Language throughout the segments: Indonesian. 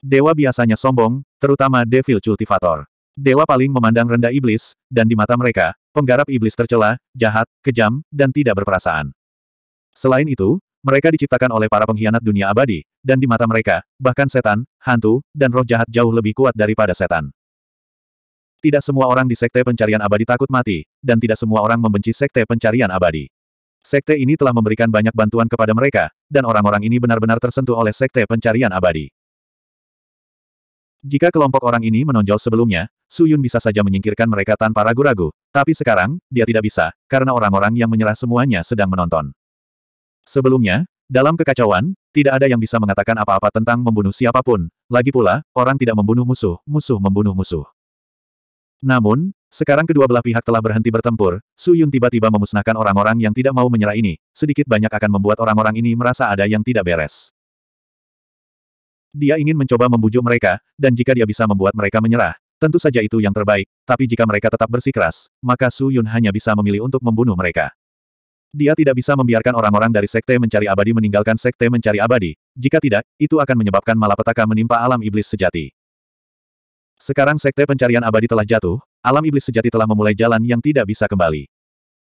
Dewa biasanya sombong, terutama Devil Cultivator. Dewa paling memandang rendah iblis, dan di mata mereka, penggarap iblis tercela, jahat, kejam, dan tidak berperasaan. Selain itu, mereka diciptakan oleh para pengkhianat dunia abadi, dan di mata mereka, bahkan setan, hantu, dan roh jahat jauh lebih kuat daripada setan. Tidak semua orang di Sekte Pencarian Abadi takut mati, dan tidak semua orang membenci Sekte Pencarian Abadi. Sekte ini telah memberikan banyak bantuan kepada mereka, dan orang-orang ini benar-benar tersentuh oleh Sekte Pencarian Abadi. Jika kelompok orang ini menonjol sebelumnya, Su Yun bisa saja menyingkirkan mereka tanpa ragu-ragu, tapi sekarang, dia tidak bisa, karena orang-orang yang menyerah semuanya sedang menonton. Sebelumnya, dalam kekacauan, tidak ada yang bisa mengatakan apa-apa tentang membunuh siapapun, lagi pula, orang tidak membunuh musuh, musuh membunuh musuh. Namun, sekarang kedua belah pihak telah berhenti bertempur, Su Yun tiba-tiba memusnahkan orang-orang yang tidak mau menyerah ini, sedikit banyak akan membuat orang-orang ini merasa ada yang tidak beres. Dia ingin mencoba membujuk mereka, dan jika dia bisa membuat mereka menyerah, tentu saja itu yang terbaik, tapi jika mereka tetap bersikeras, maka Su Yun hanya bisa memilih untuk membunuh mereka. Dia tidak bisa membiarkan orang-orang dari Sekte Mencari Abadi meninggalkan Sekte Mencari Abadi, jika tidak, itu akan menyebabkan malapetaka menimpa alam iblis sejati. Sekarang Sekte Pencarian Abadi telah jatuh, alam iblis sejati telah memulai jalan yang tidak bisa kembali.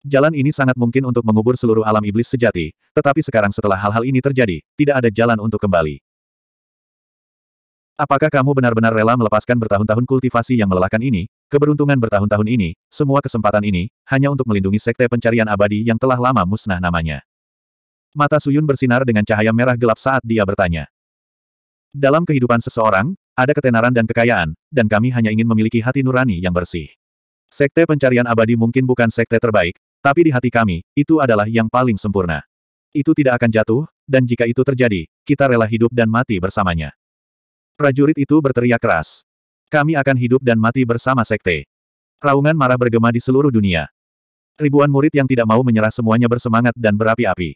Jalan ini sangat mungkin untuk mengubur seluruh alam iblis sejati, tetapi sekarang setelah hal-hal ini terjadi, tidak ada jalan untuk kembali. Apakah kamu benar-benar rela melepaskan bertahun-tahun kultivasi yang melelahkan ini, keberuntungan bertahun-tahun ini, semua kesempatan ini, hanya untuk melindungi sekte pencarian abadi yang telah lama musnah namanya? Mata Suyun bersinar dengan cahaya merah gelap saat dia bertanya. Dalam kehidupan seseorang, ada ketenaran dan kekayaan, dan kami hanya ingin memiliki hati nurani yang bersih. Sekte pencarian abadi mungkin bukan sekte terbaik, tapi di hati kami, itu adalah yang paling sempurna. Itu tidak akan jatuh, dan jika itu terjadi, kita rela hidup dan mati bersamanya. Prajurit itu berteriak keras. Kami akan hidup dan mati bersama sekte. Raungan marah bergema di seluruh dunia. Ribuan murid yang tidak mau menyerah semuanya bersemangat dan berapi-api.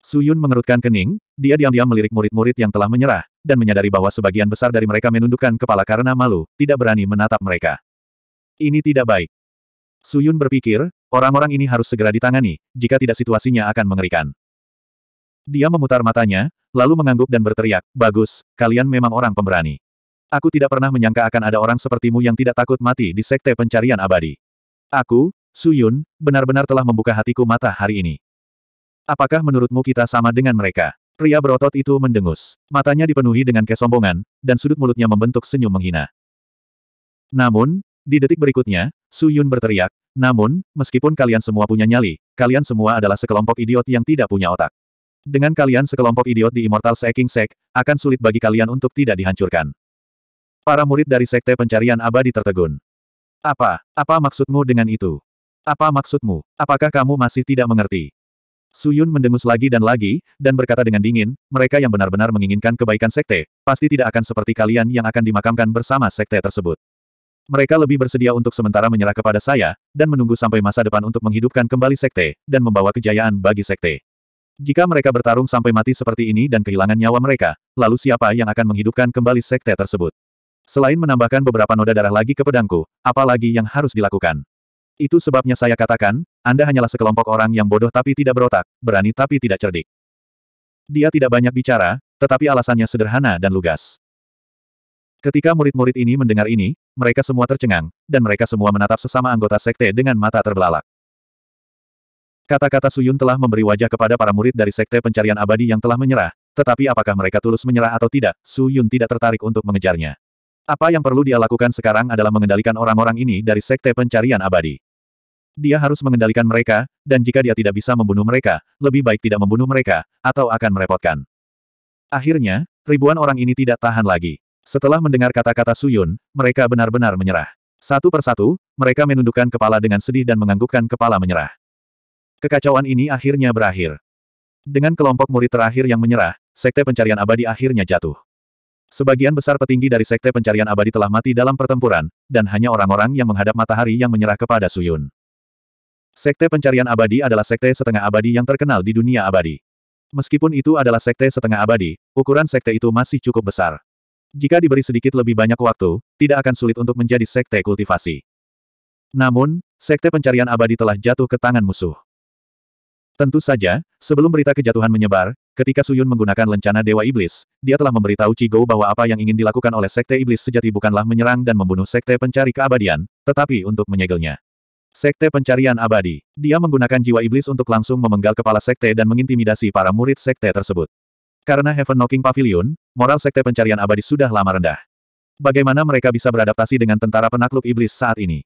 Suyun mengerutkan kening, dia diam-diam melirik murid-murid yang telah menyerah, dan menyadari bahwa sebagian besar dari mereka menundukkan kepala karena malu, tidak berani menatap mereka. Ini tidak baik. Suyun berpikir, orang-orang ini harus segera ditangani, jika tidak situasinya akan mengerikan. Dia memutar matanya, lalu mengangguk dan berteriak, Bagus, kalian memang orang pemberani. Aku tidak pernah menyangka akan ada orang sepertimu yang tidak takut mati di sekte pencarian abadi. Aku, Su Yun, benar-benar telah membuka hatiku mata hari ini. Apakah menurutmu kita sama dengan mereka? Pria berotot itu mendengus. Matanya dipenuhi dengan kesombongan, dan sudut mulutnya membentuk senyum menghina. Namun, di detik berikutnya, Su Yun berteriak, namun, meskipun kalian semua punya nyali, kalian semua adalah sekelompok idiot yang tidak punya otak. Dengan kalian sekelompok idiot di Immortal Seeking Sek, akan sulit bagi kalian untuk tidak dihancurkan. Para murid dari Sekte Pencarian Abadi tertegun. Apa? Apa maksudmu dengan itu? Apa maksudmu? Apakah kamu masih tidak mengerti? Suyun mendengus lagi dan lagi, dan berkata dengan dingin, mereka yang benar-benar menginginkan kebaikan sekte, pasti tidak akan seperti kalian yang akan dimakamkan bersama sekte tersebut. Mereka lebih bersedia untuk sementara menyerah kepada saya, dan menunggu sampai masa depan untuk menghidupkan kembali sekte, dan membawa kejayaan bagi sekte. Jika mereka bertarung sampai mati seperti ini dan kehilangan nyawa mereka, lalu siapa yang akan menghidupkan kembali sekte tersebut? Selain menambahkan beberapa noda darah lagi ke pedangku, apa lagi yang harus dilakukan? Itu sebabnya saya katakan, Anda hanyalah sekelompok orang yang bodoh tapi tidak berotak, berani tapi tidak cerdik. Dia tidak banyak bicara, tetapi alasannya sederhana dan lugas. Ketika murid-murid ini mendengar ini, mereka semua tercengang, dan mereka semua menatap sesama anggota sekte dengan mata terbelalak. Kata-kata Suyun telah memberi wajah kepada para murid dari Sekte Pencarian Abadi yang telah menyerah, tetapi apakah mereka tulus menyerah atau tidak, Suyun tidak tertarik untuk mengejarnya. Apa yang perlu dia lakukan sekarang adalah mengendalikan orang-orang ini dari Sekte Pencarian Abadi. Dia harus mengendalikan mereka, dan jika dia tidak bisa membunuh mereka, lebih baik tidak membunuh mereka, atau akan merepotkan. Akhirnya, ribuan orang ini tidak tahan lagi. Setelah mendengar kata-kata Suyun, mereka benar-benar menyerah. Satu persatu, mereka menundukkan kepala dengan sedih dan menganggukkan kepala menyerah. Kekacauan ini akhirnya berakhir. Dengan kelompok murid terakhir yang menyerah, Sekte Pencarian Abadi akhirnya jatuh. Sebagian besar petinggi dari Sekte Pencarian Abadi telah mati dalam pertempuran, dan hanya orang-orang yang menghadap matahari yang menyerah kepada Suyun. Sekte Pencarian Abadi adalah sekte setengah abadi yang terkenal di dunia abadi. Meskipun itu adalah sekte setengah abadi, ukuran sekte itu masih cukup besar. Jika diberi sedikit lebih banyak waktu, tidak akan sulit untuk menjadi sekte kultivasi. Namun, sekte pencarian abadi telah jatuh ke tangan musuh. Tentu saja, sebelum berita kejatuhan menyebar, ketika Suyun menggunakan lencana Dewa Iblis, dia telah memberitahu Chigo bahwa apa yang ingin dilakukan oleh Sekte Iblis sejati bukanlah menyerang dan membunuh Sekte Pencari Keabadian, tetapi untuk menyegelnya. Sekte Pencarian Abadi. Dia menggunakan jiwa iblis untuk langsung memenggal kepala sekte dan mengintimidasi para murid sekte tersebut. Karena Heaven Knocking Pavilion, moral sekte pencarian abadi sudah lama rendah. Bagaimana mereka bisa beradaptasi dengan tentara penakluk iblis saat ini?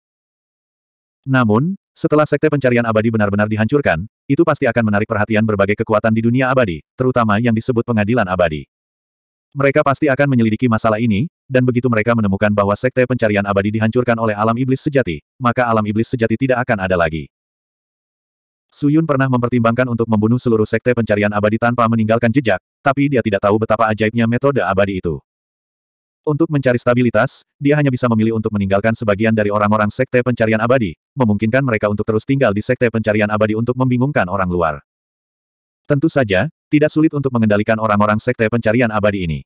Namun, setelah sekte pencarian abadi benar-benar dihancurkan, itu pasti akan menarik perhatian berbagai kekuatan di dunia abadi, terutama yang disebut pengadilan abadi. Mereka pasti akan menyelidiki masalah ini, dan begitu mereka menemukan bahwa sekte pencarian abadi dihancurkan oleh alam iblis sejati, maka alam iblis sejati tidak akan ada lagi. Suyun pernah mempertimbangkan untuk membunuh seluruh sekte pencarian abadi tanpa meninggalkan jejak, tapi dia tidak tahu betapa ajaibnya metode abadi itu. Untuk mencari stabilitas, dia hanya bisa memilih untuk meninggalkan sebagian dari orang-orang sekte pencarian abadi, memungkinkan mereka untuk terus tinggal di sekte pencarian abadi untuk membingungkan orang luar. Tentu saja, tidak sulit untuk mengendalikan orang-orang sekte pencarian abadi ini.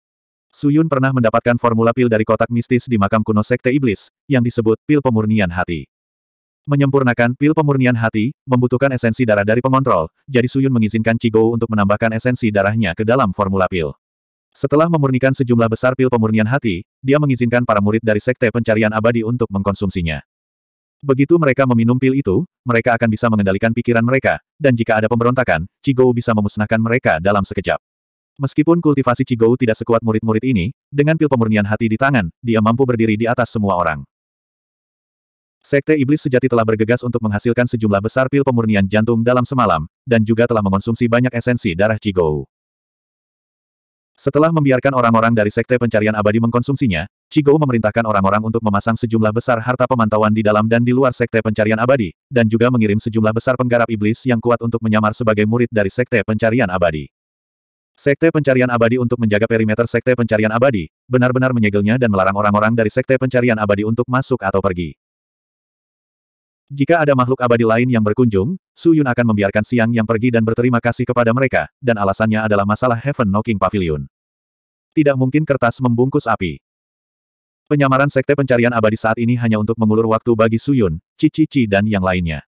Suyun pernah mendapatkan formula pil dari kotak mistis di makam kuno sekte iblis, yang disebut pil pemurnian hati. Menyempurnakan pil pemurnian hati, membutuhkan esensi darah dari pengontrol, jadi Suyun mengizinkan Cigou untuk menambahkan esensi darahnya ke dalam formula pil. Setelah memurnikan sejumlah besar pil pemurnian hati, dia mengizinkan para murid dari Sekte Pencarian Abadi untuk mengkonsumsinya. Begitu mereka meminum pil itu, mereka akan bisa mengendalikan pikiran mereka, dan jika ada pemberontakan, Cigou bisa memusnahkan mereka dalam sekejap. Meskipun kultivasi Cigou tidak sekuat murid-murid ini, dengan pil pemurnian hati di tangan, dia mampu berdiri di atas semua orang. Sekte Iblis sejati telah bergegas untuk menghasilkan sejumlah besar pil pemurnian jantung dalam semalam, dan juga telah mengonsumsi banyak esensi darah Cigou. Setelah membiarkan orang-orang dari Sekte Pencarian Abadi mengkonsumsinya, Chigou memerintahkan orang-orang untuk memasang sejumlah besar harta pemantauan di dalam dan di luar Sekte Pencarian Abadi, dan juga mengirim sejumlah besar penggarap iblis yang kuat untuk menyamar sebagai murid dari Sekte Pencarian Abadi. Sekte Pencarian Abadi untuk menjaga perimeter Sekte Pencarian Abadi, benar-benar menyegelnya dan melarang orang-orang dari Sekte Pencarian Abadi untuk masuk atau pergi. Jika ada makhluk abadi lain yang berkunjung, Su Yun akan membiarkan Siang yang pergi dan berterima kasih kepada mereka, dan alasannya adalah masalah Heaven Knocking Pavilion. Tidak mungkin kertas membungkus api. Penyamaran Sekte Pencarian Abadi saat ini hanya untuk mengulur waktu bagi Su Yun, Cici Ci dan yang lainnya.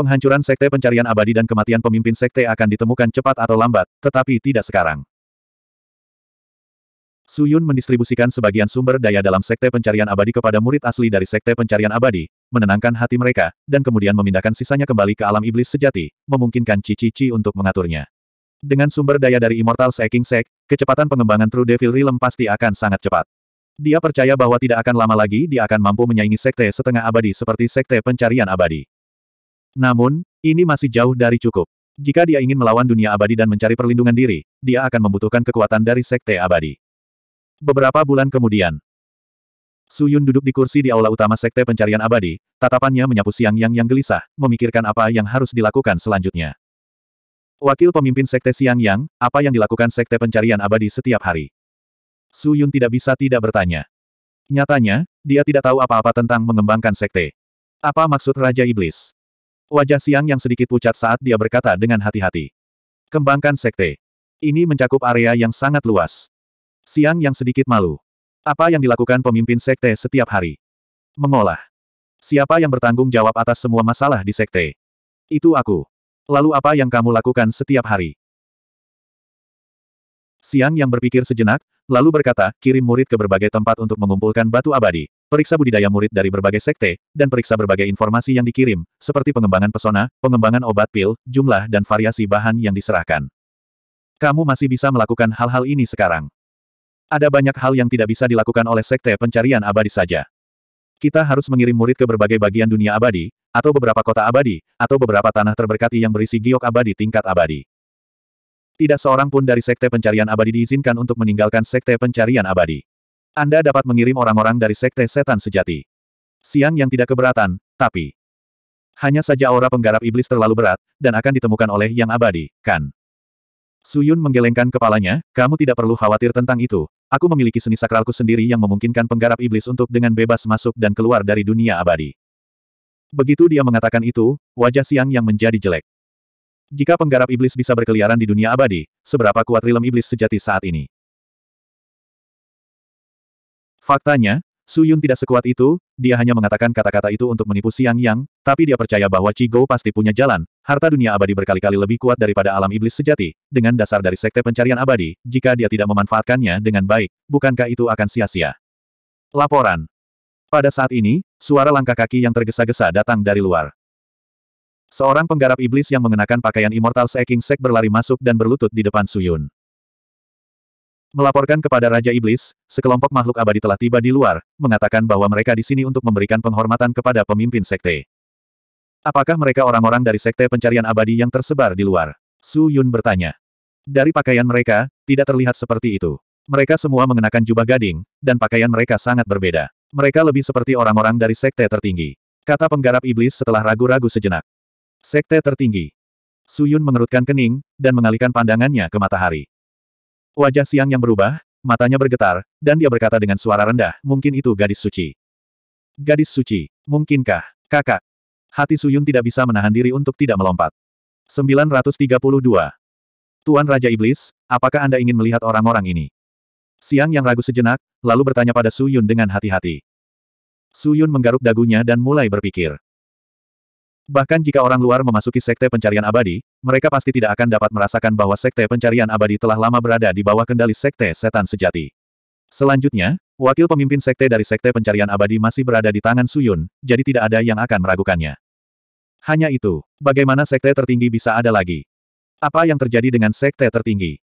Penghancuran Sekte Pencarian Abadi dan kematian pemimpin Sekte akan ditemukan cepat atau lambat, tetapi tidak sekarang. Suyun mendistribusikan sebagian sumber daya dalam Sekte Pencarian Abadi kepada murid asli dari Sekte Pencarian Abadi, menenangkan hati mereka, dan kemudian memindahkan sisanya kembali ke alam iblis sejati, memungkinkan Cici-Ci untuk mengaturnya. Dengan sumber daya dari Immortal Seeking Sek, kecepatan pengembangan True Devil Realm pasti akan sangat cepat. Dia percaya bahwa tidak akan lama lagi dia akan mampu menyaingi sekte setengah abadi seperti sekte pencarian abadi. Namun, ini masih jauh dari cukup. Jika dia ingin melawan dunia abadi dan mencari perlindungan diri, dia akan membutuhkan kekuatan dari sekte abadi. Beberapa bulan kemudian, Su Yun duduk di kursi di aula utama Sekte Pencarian Abadi, tatapannya menyapu siang yang yang gelisah, memikirkan apa yang harus dilakukan selanjutnya. Wakil pemimpin Sekte Siang Yang, apa yang dilakukan Sekte Pencarian Abadi setiap hari? Su Yun tidak bisa tidak bertanya. Nyatanya, dia tidak tahu apa-apa tentang mengembangkan Sekte. Apa maksud Raja Iblis? Wajah Siang Yang sedikit pucat saat dia berkata dengan hati-hati. Kembangkan Sekte. Ini mencakup area yang sangat luas. Siang Yang sedikit malu. Apa yang dilakukan pemimpin sekte setiap hari? Mengolah. Siapa yang bertanggung jawab atas semua masalah di sekte? Itu aku. Lalu apa yang kamu lakukan setiap hari? Siang yang berpikir sejenak, lalu berkata, kirim murid ke berbagai tempat untuk mengumpulkan batu abadi, periksa budidaya murid dari berbagai sekte, dan periksa berbagai informasi yang dikirim, seperti pengembangan pesona, pengembangan obat pil, jumlah dan variasi bahan yang diserahkan. Kamu masih bisa melakukan hal-hal ini sekarang. Ada banyak hal yang tidak bisa dilakukan oleh Sekte Pencarian Abadi saja. Kita harus mengirim murid ke berbagai bagian dunia abadi, atau beberapa kota abadi, atau beberapa tanah terberkati yang berisi giok abadi tingkat abadi. Tidak seorang pun dari Sekte Pencarian Abadi diizinkan untuk meninggalkan Sekte Pencarian Abadi. Anda dapat mengirim orang-orang dari Sekte Setan Sejati. Siang yang tidak keberatan, tapi... Hanya saja aura penggarap iblis terlalu berat, dan akan ditemukan oleh yang abadi, kan? Suyun menggelengkan kepalanya, kamu tidak perlu khawatir tentang itu. Aku memiliki seni sakralku sendiri yang memungkinkan penggarap iblis untuk dengan bebas masuk dan keluar dari dunia abadi. Begitu dia mengatakan itu, wajah siang yang menjadi jelek. Jika penggarap iblis bisa berkeliaran di dunia abadi, seberapa kuat rilem iblis sejati saat ini? Faktanya, Su Yun tidak sekuat itu, dia hanya mengatakan kata-kata itu untuk menipu Siang Yang, tapi dia percaya bahwa Qi pasti punya jalan, harta dunia abadi berkali-kali lebih kuat daripada alam iblis sejati, dengan dasar dari sekte pencarian abadi, jika dia tidak memanfaatkannya dengan baik, bukankah itu akan sia-sia? Laporan Pada saat ini, suara langkah kaki yang tergesa-gesa datang dari luar. Seorang penggarap iblis yang mengenakan pakaian immortal Seeking Sek berlari masuk dan berlutut di depan Su Yun. Melaporkan kepada Raja Iblis, sekelompok makhluk abadi telah tiba di luar, mengatakan bahwa mereka di sini untuk memberikan penghormatan kepada pemimpin sekte. Apakah mereka orang-orang dari sekte pencarian abadi yang tersebar di luar? Su Yun bertanya. Dari pakaian mereka, tidak terlihat seperti itu. Mereka semua mengenakan jubah gading, dan pakaian mereka sangat berbeda. Mereka lebih seperti orang-orang dari sekte tertinggi. Kata penggarap iblis setelah ragu-ragu sejenak. Sekte tertinggi. Su Yun mengerutkan kening, dan mengalihkan pandangannya ke matahari. Wajah siang yang berubah, matanya bergetar, dan dia berkata dengan suara rendah, mungkin itu gadis suci. Gadis suci, mungkinkah, kakak? Hati Suyun tidak bisa menahan diri untuk tidak melompat. 932. Tuan Raja Iblis, apakah Anda ingin melihat orang-orang ini? Siang yang ragu sejenak, lalu bertanya pada Suyun dengan hati-hati. Suyun menggaruk dagunya dan mulai berpikir. Bahkan jika orang luar memasuki sekte pencarian abadi, mereka pasti tidak akan dapat merasakan bahwa sekte pencarian abadi telah lama berada di bawah kendali sekte setan sejati. Selanjutnya, wakil pemimpin sekte dari sekte pencarian abadi masih berada di tangan Suyun, jadi tidak ada yang akan meragukannya. Hanya itu, bagaimana sekte tertinggi bisa ada lagi? Apa yang terjadi dengan sekte tertinggi?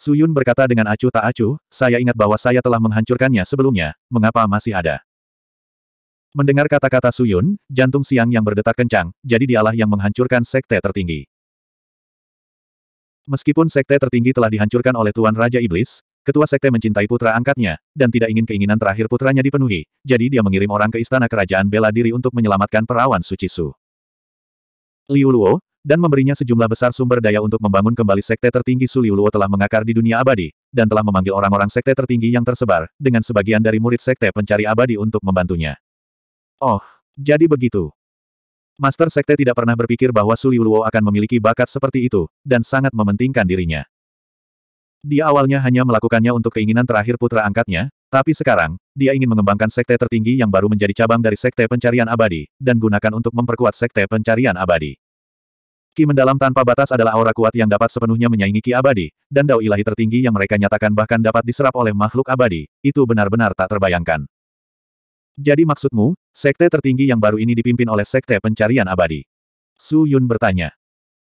Suyun berkata dengan acuh tak acuh, saya ingat bahwa saya telah menghancurkannya sebelumnya, mengapa masih ada? Mendengar kata-kata Suyun, jantung siang yang berdetak kencang, jadi dialah yang menghancurkan sekte tertinggi. Meskipun sekte tertinggi telah dihancurkan oleh Tuan Raja Iblis, ketua sekte mencintai putra angkatnya, dan tidak ingin keinginan terakhir putranya dipenuhi, jadi dia mengirim orang ke istana kerajaan bela diri untuk menyelamatkan perawan suci Su. Liu Luo, dan memberinya sejumlah besar sumber daya untuk membangun kembali sekte tertinggi Su Liu Luo telah mengakar di dunia abadi, dan telah memanggil orang-orang sekte tertinggi yang tersebar, dengan sebagian dari murid sekte pencari abadi untuk membantunya. Oh, jadi begitu. Master Sekte tidak pernah berpikir bahwa Suliuluo akan memiliki bakat seperti itu, dan sangat mementingkan dirinya. Dia awalnya hanya melakukannya untuk keinginan terakhir putra angkatnya, tapi sekarang, dia ingin mengembangkan sekte tertinggi yang baru menjadi cabang dari sekte pencarian abadi, dan gunakan untuk memperkuat sekte pencarian abadi. Ki mendalam tanpa batas adalah aura kuat yang dapat sepenuhnya menyaingi Ki abadi, dan dao ilahi tertinggi yang mereka nyatakan bahkan dapat diserap oleh makhluk abadi, itu benar-benar tak terbayangkan. Jadi maksudmu, sekte tertinggi yang baru ini dipimpin oleh sekte pencarian abadi? Su Yun bertanya.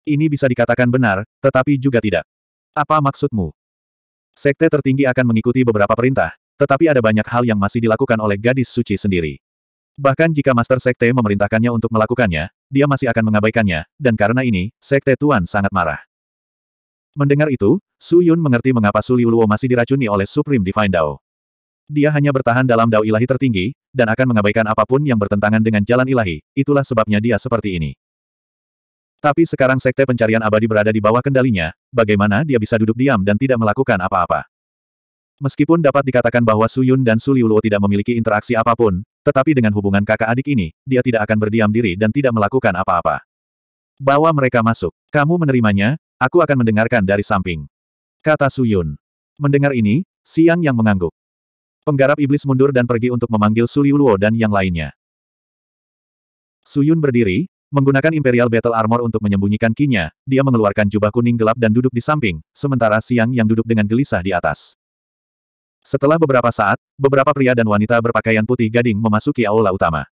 Ini bisa dikatakan benar, tetapi juga tidak. Apa maksudmu? Sekte tertinggi akan mengikuti beberapa perintah, tetapi ada banyak hal yang masih dilakukan oleh gadis suci sendiri. Bahkan jika Master Sekte memerintahkannya untuk melakukannya, dia masih akan mengabaikannya, dan karena ini, Sekte Tuan sangat marah. Mendengar itu, Su Yun mengerti mengapa Su Liuluo masih diracuni oleh Supreme Divine Dao. Dia hanya bertahan dalam dao ilahi tertinggi, dan akan mengabaikan apapun yang bertentangan dengan jalan ilahi, itulah sebabnya dia seperti ini. Tapi sekarang sekte pencarian abadi berada di bawah kendalinya, bagaimana dia bisa duduk diam dan tidak melakukan apa-apa. Meskipun dapat dikatakan bahwa Suyun dan Su Liuluo tidak memiliki interaksi apapun, tetapi dengan hubungan kakak adik ini, dia tidak akan berdiam diri dan tidak melakukan apa-apa. Bawa mereka masuk. Kamu menerimanya, aku akan mendengarkan dari samping. Kata Suyun. Mendengar ini, Siang yang mengangguk. Penggarap iblis mundur dan pergi untuk memanggil Su Liuluo dan yang lainnya. Su Yun berdiri, menggunakan Imperial Battle Armor untuk menyembunyikan kinya, dia mengeluarkan jubah kuning gelap dan duduk di samping, sementara Siang yang duduk dengan gelisah di atas. Setelah beberapa saat, beberapa pria dan wanita berpakaian putih gading memasuki aula utama.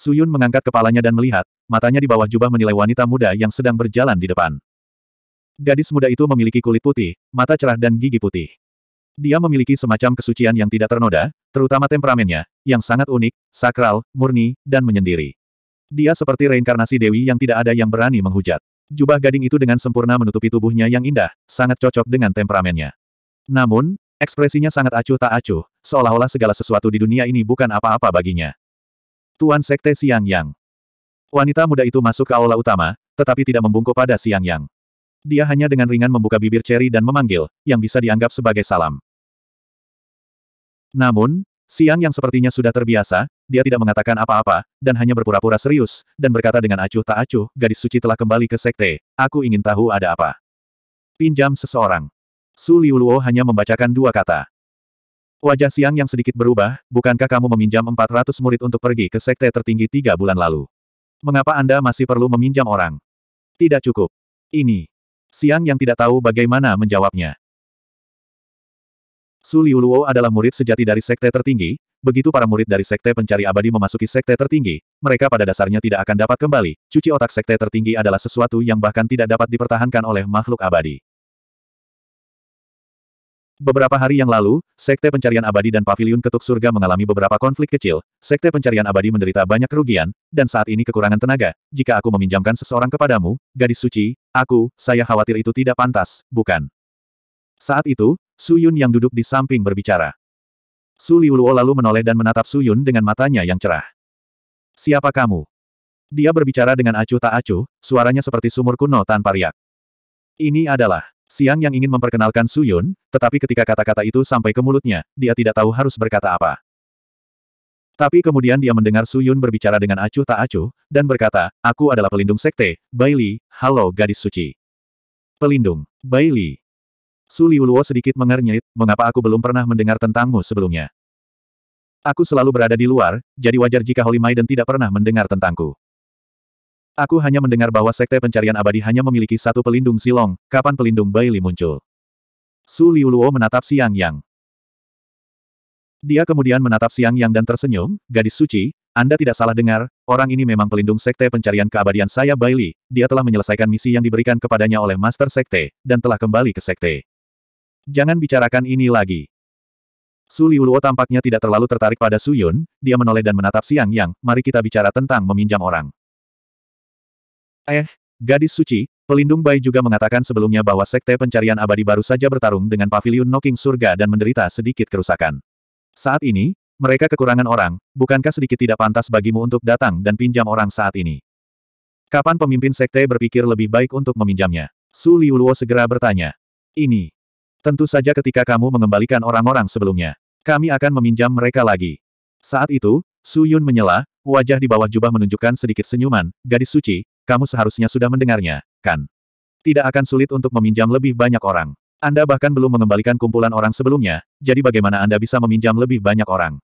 Suyun mengangkat kepalanya dan melihat, matanya di bawah jubah menilai wanita muda yang sedang berjalan di depan. Gadis muda itu memiliki kulit putih, mata cerah dan gigi putih. Dia memiliki semacam kesucian yang tidak ternoda, terutama temperamennya, yang sangat unik, sakral, murni, dan menyendiri. Dia seperti reinkarnasi dewi yang tidak ada yang berani menghujat. Jubah gading itu dengan sempurna menutupi tubuhnya yang indah, sangat cocok dengan temperamennya. Namun, ekspresinya sangat acuh tak acuh, seolah-olah segala sesuatu di dunia ini bukan apa-apa baginya. Tuan Sekte Siang Yang Wanita muda itu masuk ke aula utama, tetapi tidak membungkuk pada Siang Yang. Dia hanya dengan ringan membuka bibir ceri dan memanggil, yang bisa dianggap sebagai salam. Namun, Siang yang sepertinya sudah terbiasa, dia tidak mengatakan apa-apa, dan hanya berpura-pura serius, dan berkata dengan acuh tak acuh, gadis suci telah kembali ke sekte, aku ingin tahu ada apa. Pinjam seseorang. Su Liuluo hanya membacakan dua kata. Wajah Siang yang sedikit berubah, bukankah kamu meminjam 400 murid untuk pergi ke sekte tertinggi tiga bulan lalu? Mengapa Anda masih perlu meminjam orang? Tidak cukup. Ini. Siang yang tidak tahu bagaimana menjawabnya. Su Liuluo adalah murid sejati dari sekte tertinggi, begitu para murid dari sekte pencari abadi memasuki sekte tertinggi, mereka pada dasarnya tidak akan dapat kembali, cuci otak sekte tertinggi adalah sesuatu yang bahkan tidak dapat dipertahankan oleh makhluk abadi. Beberapa hari yang lalu, Sekte Pencarian Abadi dan Paviliun Ketuk Surga mengalami beberapa konflik kecil, Sekte Pencarian Abadi menderita banyak kerugian, dan saat ini kekurangan tenaga, jika aku meminjamkan seseorang kepadamu, gadis suci, aku, saya khawatir itu tidak pantas, bukan? Saat itu, Su Yun yang duduk di samping berbicara. Su Liuluo lalu menoleh dan menatap Su Yun dengan matanya yang cerah. Siapa kamu? Dia berbicara dengan acuh tak acuh, suaranya seperti sumur kuno tanpa riak. Ini adalah Siang yang ingin memperkenalkan Su Yun, tetapi ketika kata-kata itu sampai ke mulutnya, dia tidak tahu harus berkata apa. Tapi kemudian dia mendengar Su Yun berbicara dengan acuh tak acuh, dan berkata, Aku adalah pelindung sekte, Baili, halo gadis suci. Pelindung, Baili. Su Liuluo sedikit mengernyit, mengapa aku belum pernah mendengar tentangmu sebelumnya? Aku selalu berada di luar, jadi wajar jika Holy Maiden tidak pernah mendengar tentangku. Aku hanya mendengar bahwa Sekte Pencarian Abadi hanya memiliki satu pelindung Silong, kapan pelindung Bailey muncul. Su Liuluo menatap Siang Yang. Dia kemudian menatap Siang Yang dan tersenyum, gadis suci, Anda tidak salah dengar, orang ini memang pelindung Sekte Pencarian Keabadian saya Bailey, dia telah menyelesaikan misi yang diberikan kepadanya oleh Master Sekte, dan telah kembali ke Sekte. Jangan bicarakan ini lagi. Su Liuluo tampaknya tidak terlalu tertarik pada Su Yun, dia menoleh dan menatap Siang Yang, mari kita bicara tentang meminjam orang. Eh, gadis suci, pelindung Bai juga mengatakan sebelumnya bahwa sekte pencarian abadi baru saja bertarung dengan pavilion Noking Surga dan menderita sedikit kerusakan. Saat ini, mereka kekurangan orang, bukankah sedikit tidak pantas bagimu untuk datang dan pinjam orang saat ini? Kapan pemimpin sekte berpikir lebih baik untuk meminjamnya? Su Liuluo segera bertanya. Ini, Tentu saja ketika kamu mengembalikan orang-orang sebelumnya. Kami akan meminjam mereka lagi. Saat itu, Su Yun menyela, wajah di bawah jubah menunjukkan sedikit senyuman, gadis suci, kamu seharusnya sudah mendengarnya, kan? Tidak akan sulit untuk meminjam lebih banyak orang. Anda bahkan belum mengembalikan kumpulan orang sebelumnya, jadi bagaimana Anda bisa meminjam lebih banyak orang?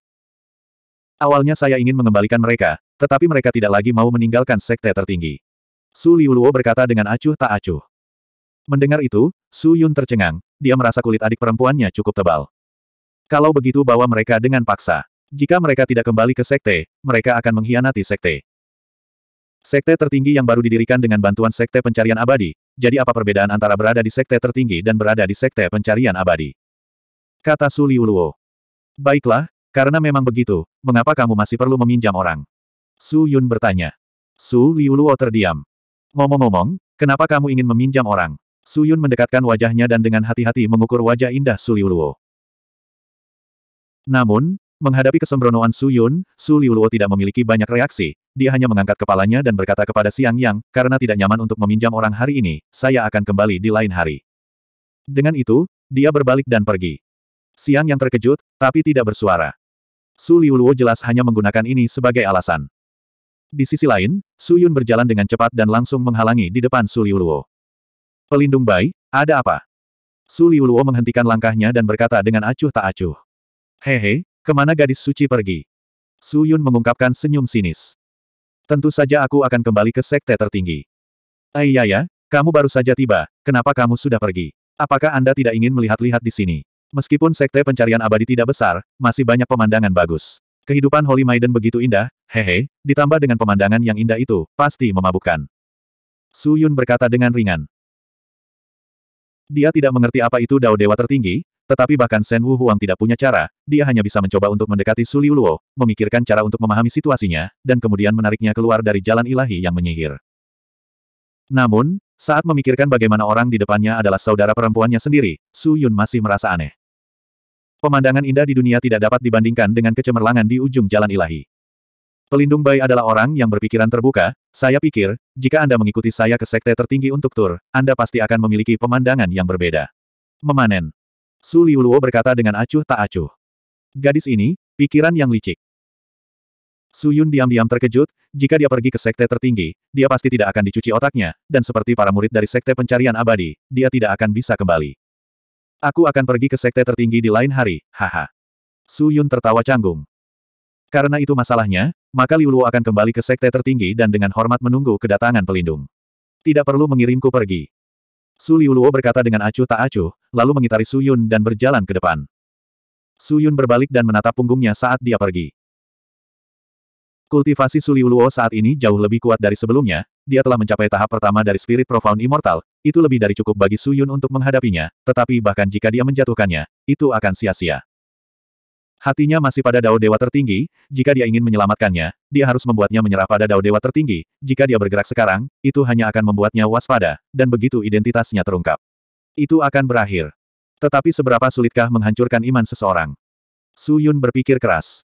Awalnya saya ingin mengembalikan mereka, tetapi mereka tidak lagi mau meninggalkan sekte tertinggi. Su Liuluo berkata dengan acuh tak acuh. Mendengar itu, Su Yun tercengang, dia merasa kulit adik perempuannya cukup tebal. Kalau begitu bawa mereka dengan paksa. Jika mereka tidak kembali ke sekte, mereka akan mengkhianati sekte. Sekte tertinggi yang baru didirikan dengan bantuan sekte pencarian abadi, jadi apa perbedaan antara berada di sekte tertinggi dan berada di sekte pencarian abadi? Kata Suli Uluo. Baiklah, karena memang begitu, mengapa kamu masih perlu meminjam orang? Su Yun bertanya. Su Liuluo terdiam. Ngomong-ngomong, kenapa kamu ingin meminjam orang? Suyun mendekatkan wajahnya dan dengan hati-hati mengukur wajah indah Suliuluo. Namun, menghadapi kesembronoan Suyun, Suliuluo tidak memiliki banyak reaksi, dia hanya mengangkat kepalanya dan berkata kepada Siang Yang, karena tidak nyaman untuk meminjam orang hari ini, saya akan kembali di lain hari. Dengan itu, dia berbalik dan pergi. Siang Yang terkejut, tapi tidak bersuara. Suliuluo jelas hanya menggunakan ini sebagai alasan. Di sisi lain, Suyun berjalan dengan cepat dan langsung menghalangi di depan Suliuluo. Pelindung Bai, ada apa? Su Liuluo menghentikan langkahnya dan berkata dengan acuh tak acuh. Hehe, kemana gadis suci pergi? Su Yun mengungkapkan senyum sinis. Tentu saja aku akan kembali ke sekte tertinggi. Aiyaya, eh, kamu baru saja tiba, kenapa kamu sudah pergi? Apakah Anda tidak ingin melihat-lihat di sini? Meskipun sekte pencarian abadi tidak besar, masih banyak pemandangan bagus. Kehidupan Holy Maiden begitu indah, hehe, ditambah dengan pemandangan yang indah itu, pasti memabukkan. Su Yun berkata dengan ringan. Dia tidak mengerti apa itu Dao Dewa Tertinggi, tetapi bahkan Sen Wu Huang tidak punya cara, dia hanya bisa mencoba untuk mendekati Su Liu Luo, memikirkan cara untuk memahami situasinya, dan kemudian menariknya keluar dari jalan ilahi yang menyihir. Namun, saat memikirkan bagaimana orang di depannya adalah saudara perempuannya sendiri, Su Yun masih merasa aneh. Pemandangan indah di dunia tidak dapat dibandingkan dengan kecemerlangan di ujung jalan ilahi. Pelindung Bai adalah orang yang berpikiran terbuka, saya pikir, jika Anda mengikuti saya ke sekte tertinggi untuk tur, Anda pasti akan memiliki pemandangan yang berbeda. Memanen. Su Luo berkata dengan acuh tak acuh. Gadis ini, pikiran yang licik. Su Yun diam-diam terkejut, jika dia pergi ke sekte tertinggi, dia pasti tidak akan dicuci otaknya, dan seperti para murid dari sekte pencarian abadi, dia tidak akan bisa kembali. Aku akan pergi ke sekte tertinggi di lain hari, haha. Su Yun tertawa canggung. Karena itu masalahnya, maka Liu Luo akan kembali ke sekte tertinggi dan dengan hormat menunggu kedatangan pelindung. Tidak perlu mengirimku pergi. Su Liu berkata dengan acuh tak acuh, lalu mengitari Su Yun dan berjalan ke depan. Su Yun berbalik dan menatap punggungnya saat dia pergi. Kultivasi Su Liu saat ini jauh lebih kuat dari sebelumnya, dia telah mencapai tahap pertama dari Spirit Profound Immortal, itu lebih dari cukup bagi Su Yun untuk menghadapinya, tetapi bahkan jika dia menjatuhkannya, itu akan sia-sia. Hatinya masih pada Dao Dewa Tertinggi, jika dia ingin menyelamatkannya, dia harus membuatnya menyerah pada Dao Dewa Tertinggi, jika dia bergerak sekarang, itu hanya akan membuatnya waspada, dan begitu identitasnya terungkap. Itu akan berakhir. Tetapi seberapa sulitkah menghancurkan iman seseorang? Su Yun berpikir keras.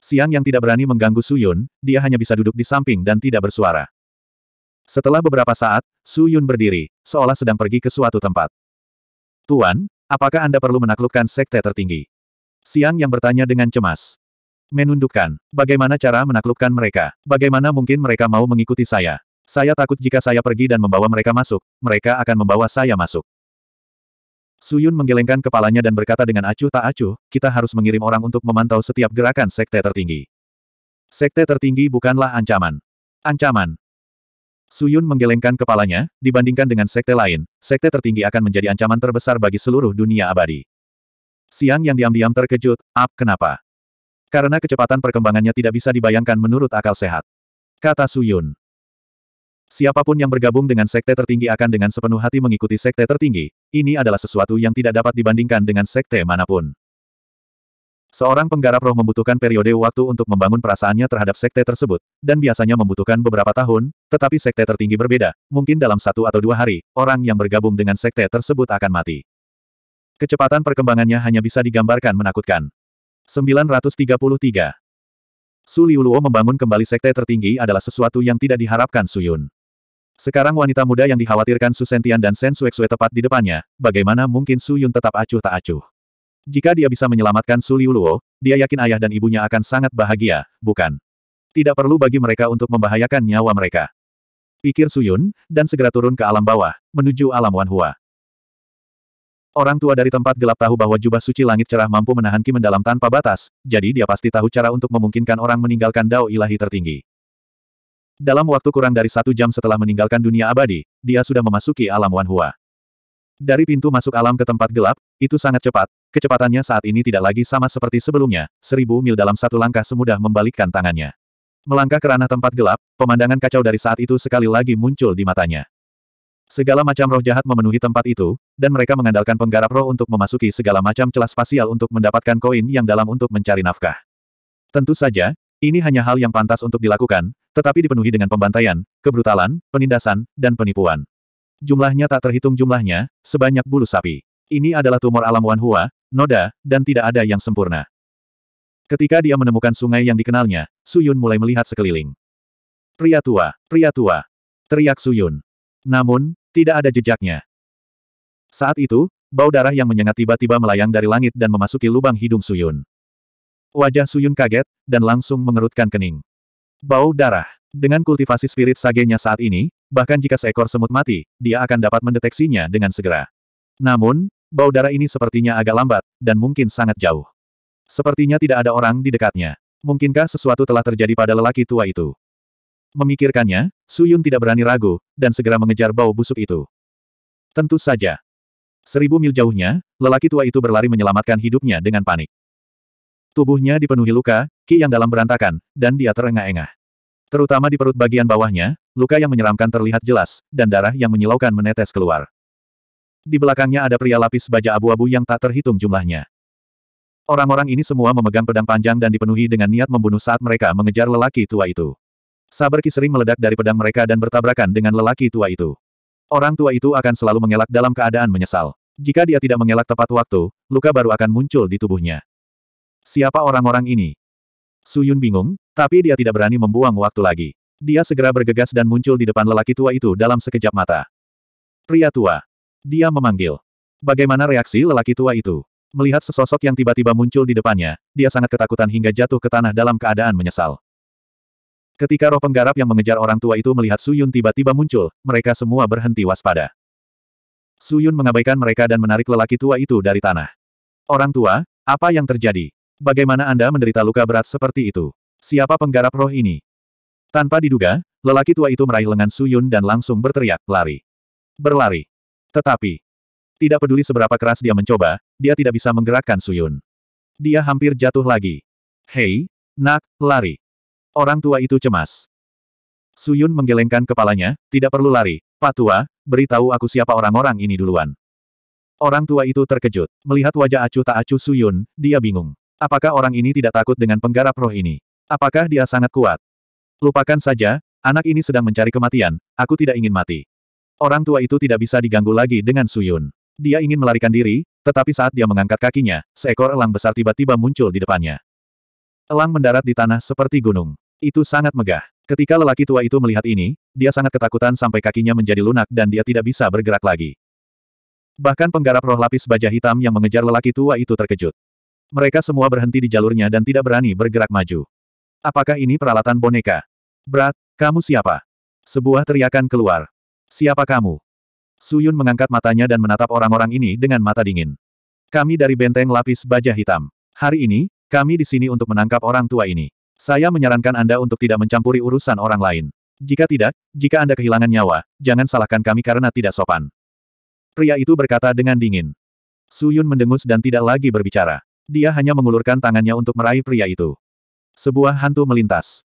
Siang yang tidak berani mengganggu Su Yun, dia hanya bisa duduk di samping dan tidak bersuara. Setelah beberapa saat, Su Yun berdiri, seolah sedang pergi ke suatu tempat. Tuan, apakah Anda perlu menaklukkan sekte tertinggi? Siang yang bertanya dengan cemas. Menundukkan. Bagaimana cara menaklukkan mereka? Bagaimana mungkin mereka mau mengikuti saya? Saya takut jika saya pergi dan membawa mereka masuk, mereka akan membawa saya masuk. Suyun menggelengkan kepalanya dan berkata dengan acuh tak acuh, kita harus mengirim orang untuk memantau setiap gerakan sekte tertinggi. Sekte tertinggi bukanlah ancaman. Ancaman, Suyun menggelengkan kepalanya, dibandingkan dengan sekte lain, sekte tertinggi akan menjadi ancaman terbesar bagi seluruh dunia abadi. Siang yang diam-diam terkejut, ap kenapa? Karena kecepatan perkembangannya tidak bisa dibayangkan menurut akal sehat. Kata Suyun. Siapapun yang bergabung dengan sekte tertinggi akan dengan sepenuh hati mengikuti sekte tertinggi. Ini adalah sesuatu yang tidak dapat dibandingkan dengan sekte manapun. Seorang penggarap roh membutuhkan periode waktu untuk membangun perasaannya terhadap sekte tersebut, dan biasanya membutuhkan beberapa tahun, tetapi sekte tertinggi berbeda, mungkin dalam satu atau dua hari, orang yang bergabung dengan sekte tersebut akan mati. Kecepatan perkembangannya hanya bisa digambarkan menakutkan. 933. Su Liuluo membangun kembali sekte tertinggi adalah sesuatu yang tidak diharapkan Su Yun. Sekarang wanita muda yang dikhawatirkan Su Sentian dan Sen Suexue tepat di depannya, bagaimana mungkin Su Yun tetap acuh tak acuh? Jika dia bisa menyelamatkan Su Liuluo, dia yakin ayah dan ibunya akan sangat bahagia, bukan? Tidak perlu bagi mereka untuk membahayakan nyawa mereka. Pikir Su Yun, dan segera turun ke alam bawah, menuju alam Wanhua. Orang tua dari tempat gelap tahu bahwa jubah suci langit cerah mampu menahan ki mendalam tanpa batas, jadi dia pasti tahu cara untuk memungkinkan orang meninggalkan dao ilahi tertinggi. Dalam waktu kurang dari satu jam setelah meninggalkan dunia abadi, dia sudah memasuki alam Wanhua. Dari pintu masuk alam ke tempat gelap, itu sangat cepat, kecepatannya saat ini tidak lagi sama seperti sebelumnya, seribu mil dalam satu langkah semudah membalikkan tangannya. Melangkah ke ranah tempat gelap, pemandangan kacau dari saat itu sekali lagi muncul di matanya. Segala macam roh jahat memenuhi tempat itu, dan mereka mengandalkan penggarap roh untuk memasuki segala macam celah spasial untuk mendapatkan koin yang dalam untuk mencari nafkah. Tentu saja, ini hanya hal yang pantas untuk dilakukan, tetapi dipenuhi dengan pembantaian, kebrutalan, penindasan, dan penipuan. Jumlahnya tak terhitung jumlahnya, sebanyak bulu sapi. Ini adalah tumor alam Wanhua, noda, dan tidak ada yang sempurna. Ketika dia menemukan sungai yang dikenalnya, Suyun mulai melihat sekeliling. Pria tua, pria tua, teriak Suyun. Namun, tidak ada jejaknya. Saat itu, bau darah yang menyengat tiba-tiba melayang dari langit dan memasuki lubang hidung Suyun. Wajah Suyun kaget, dan langsung mengerutkan kening. Bau darah. Dengan kultivasi spirit sagenya saat ini, bahkan jika seekor semut mati, dia akan dapat mendeteksinya dengan segera. Namun, bau darah ini sepertinya agak lambat, dan mungkin sangat jauh. Sepertinya tidak ada orang di dekatnya. Mungkinkah sesuatu telah terjadi pada lelaki tua itu? Memikirkannya, Suyun tidak berani ragu, dan segera mengejar bau busuk itu. Tentu saja. Seribu mil jauhnya, lelaki tua itu berlari menyelamatkan hidupnya dengan panik. Tubuhnya dipenuhi luka, ki yang dalam berantakan, dan dia terengah-engah. Terutama di perut bagian bawahnya, luka yang menyeramkan terlihat jelas, dan darah yang menyilaukan menetes keluar. Di belakangnya ada pria lapis baja abu-abu yang tak terhitung jumlahnya. Orang-orang ini semua memegang pedang panjang dan dipenuhi dengan niat membunuh saat mereka mengejar lelaki tua itu. Saber ki sering meledak dari pedang mereka dan bertabrakan dengan lelaki tua itu. Orang tua itu akan selalu mengelak dalam keadaan menyesal. Jika dia tidak mengelak tepat waktu, luka baru akan muncul di tubuhnya. Siapa orang-orang ini? Suyun bingung, tapi dia tidak berani membuang waktu lagi. Dia segera bergegas dan muncul di depan lelaki tua itu dalam sekejap mata. Pria tua. Dia memanggil. Bagaimana reaksi lelaki tua itu? Melihat sesosok yang tiba-tiba muncul di depannya, dia sangat ketakutan hingga jatuh ke tanah dalam keadaan menyesal. Ketika roh penggarap yang mengejar orang tua itu melihat Suyun tiba-tiba muncul, mereka semua berhenti waspada. Suyun mengabaikan mereka dan menarik lelaki tua itu dari tanah. Orang tua, apa yang terjadi? Bagaimana Anda menderita luka berat seperti itu? Siapa penggarap roh ini? Tanpa diduga, lelaki tua itu meraih lengan Suyun dan langsung berteriak, lari. Berlari. Tetapi, tidak peduli seberapa keras dia mencoba, dia tidak bisa menggerakkan Suyun. Dia hampir jatuh lagi. Hei, nak, lari. Orang tua itu cemas. Suyun menggelengkan kepalanya, tidak perlu lari. Pak Tua, beritahu aku siapa orang-orang ini duluan. Orang tua itu terkejut. Melihat wajah acuh tak acuh Suyun, dia bingung. Apakah orang ini tidak takut dengan penggarap roh ini? Apakah dia sangat kuat? Lupakan saja, anak ini sedang mencari kematian, aku tidak ingin mati. Orang tua itu tidak bisa diganggu lagi dengan Suyun. Dia ingin melarikan diri, tetapi saat dia mengangkat kakinya, seekor elang besar tiba-tiba muncul di depannya. Elang mendarat di tanah seperti gunung. Itu sangat megah. Ketika lelaki tua itu melihat ini, dia sangat ketakutan sampai kakinya menjadi lunak dan dia tidak bisa bergerak lagi. Bahkan penggarap roh lapis baja hitam yang mengejar lelaki tua itu terkejut. Mereka semua berhenti di jalurnya dan tidak berani bergerak maju. Apakah ini peralatan boneka? Brat, kamu siapa? Sebuah teriakan keluar. Siapa kamu? Suyun mengangkat matanya dan menatap orang-orang ini dengan mata dingin. Kami dari benteng lapis baja hitam. Hari ini, kami di sini untuk menangkap orang tua ini. Saya menyarankan Anda untuk tidak mencampuri urusan orang lain. Jika tidak, jika Anda kehilangan nyawa, jangan salahkan kami karena tidak sopan. Pria itu berkata dengan dingin. Suyun mendengus dan tidak lagi berbicara. Dia hanya mengulurkan tangannya untuk meraih pria itu. Sebuah hantu melintas.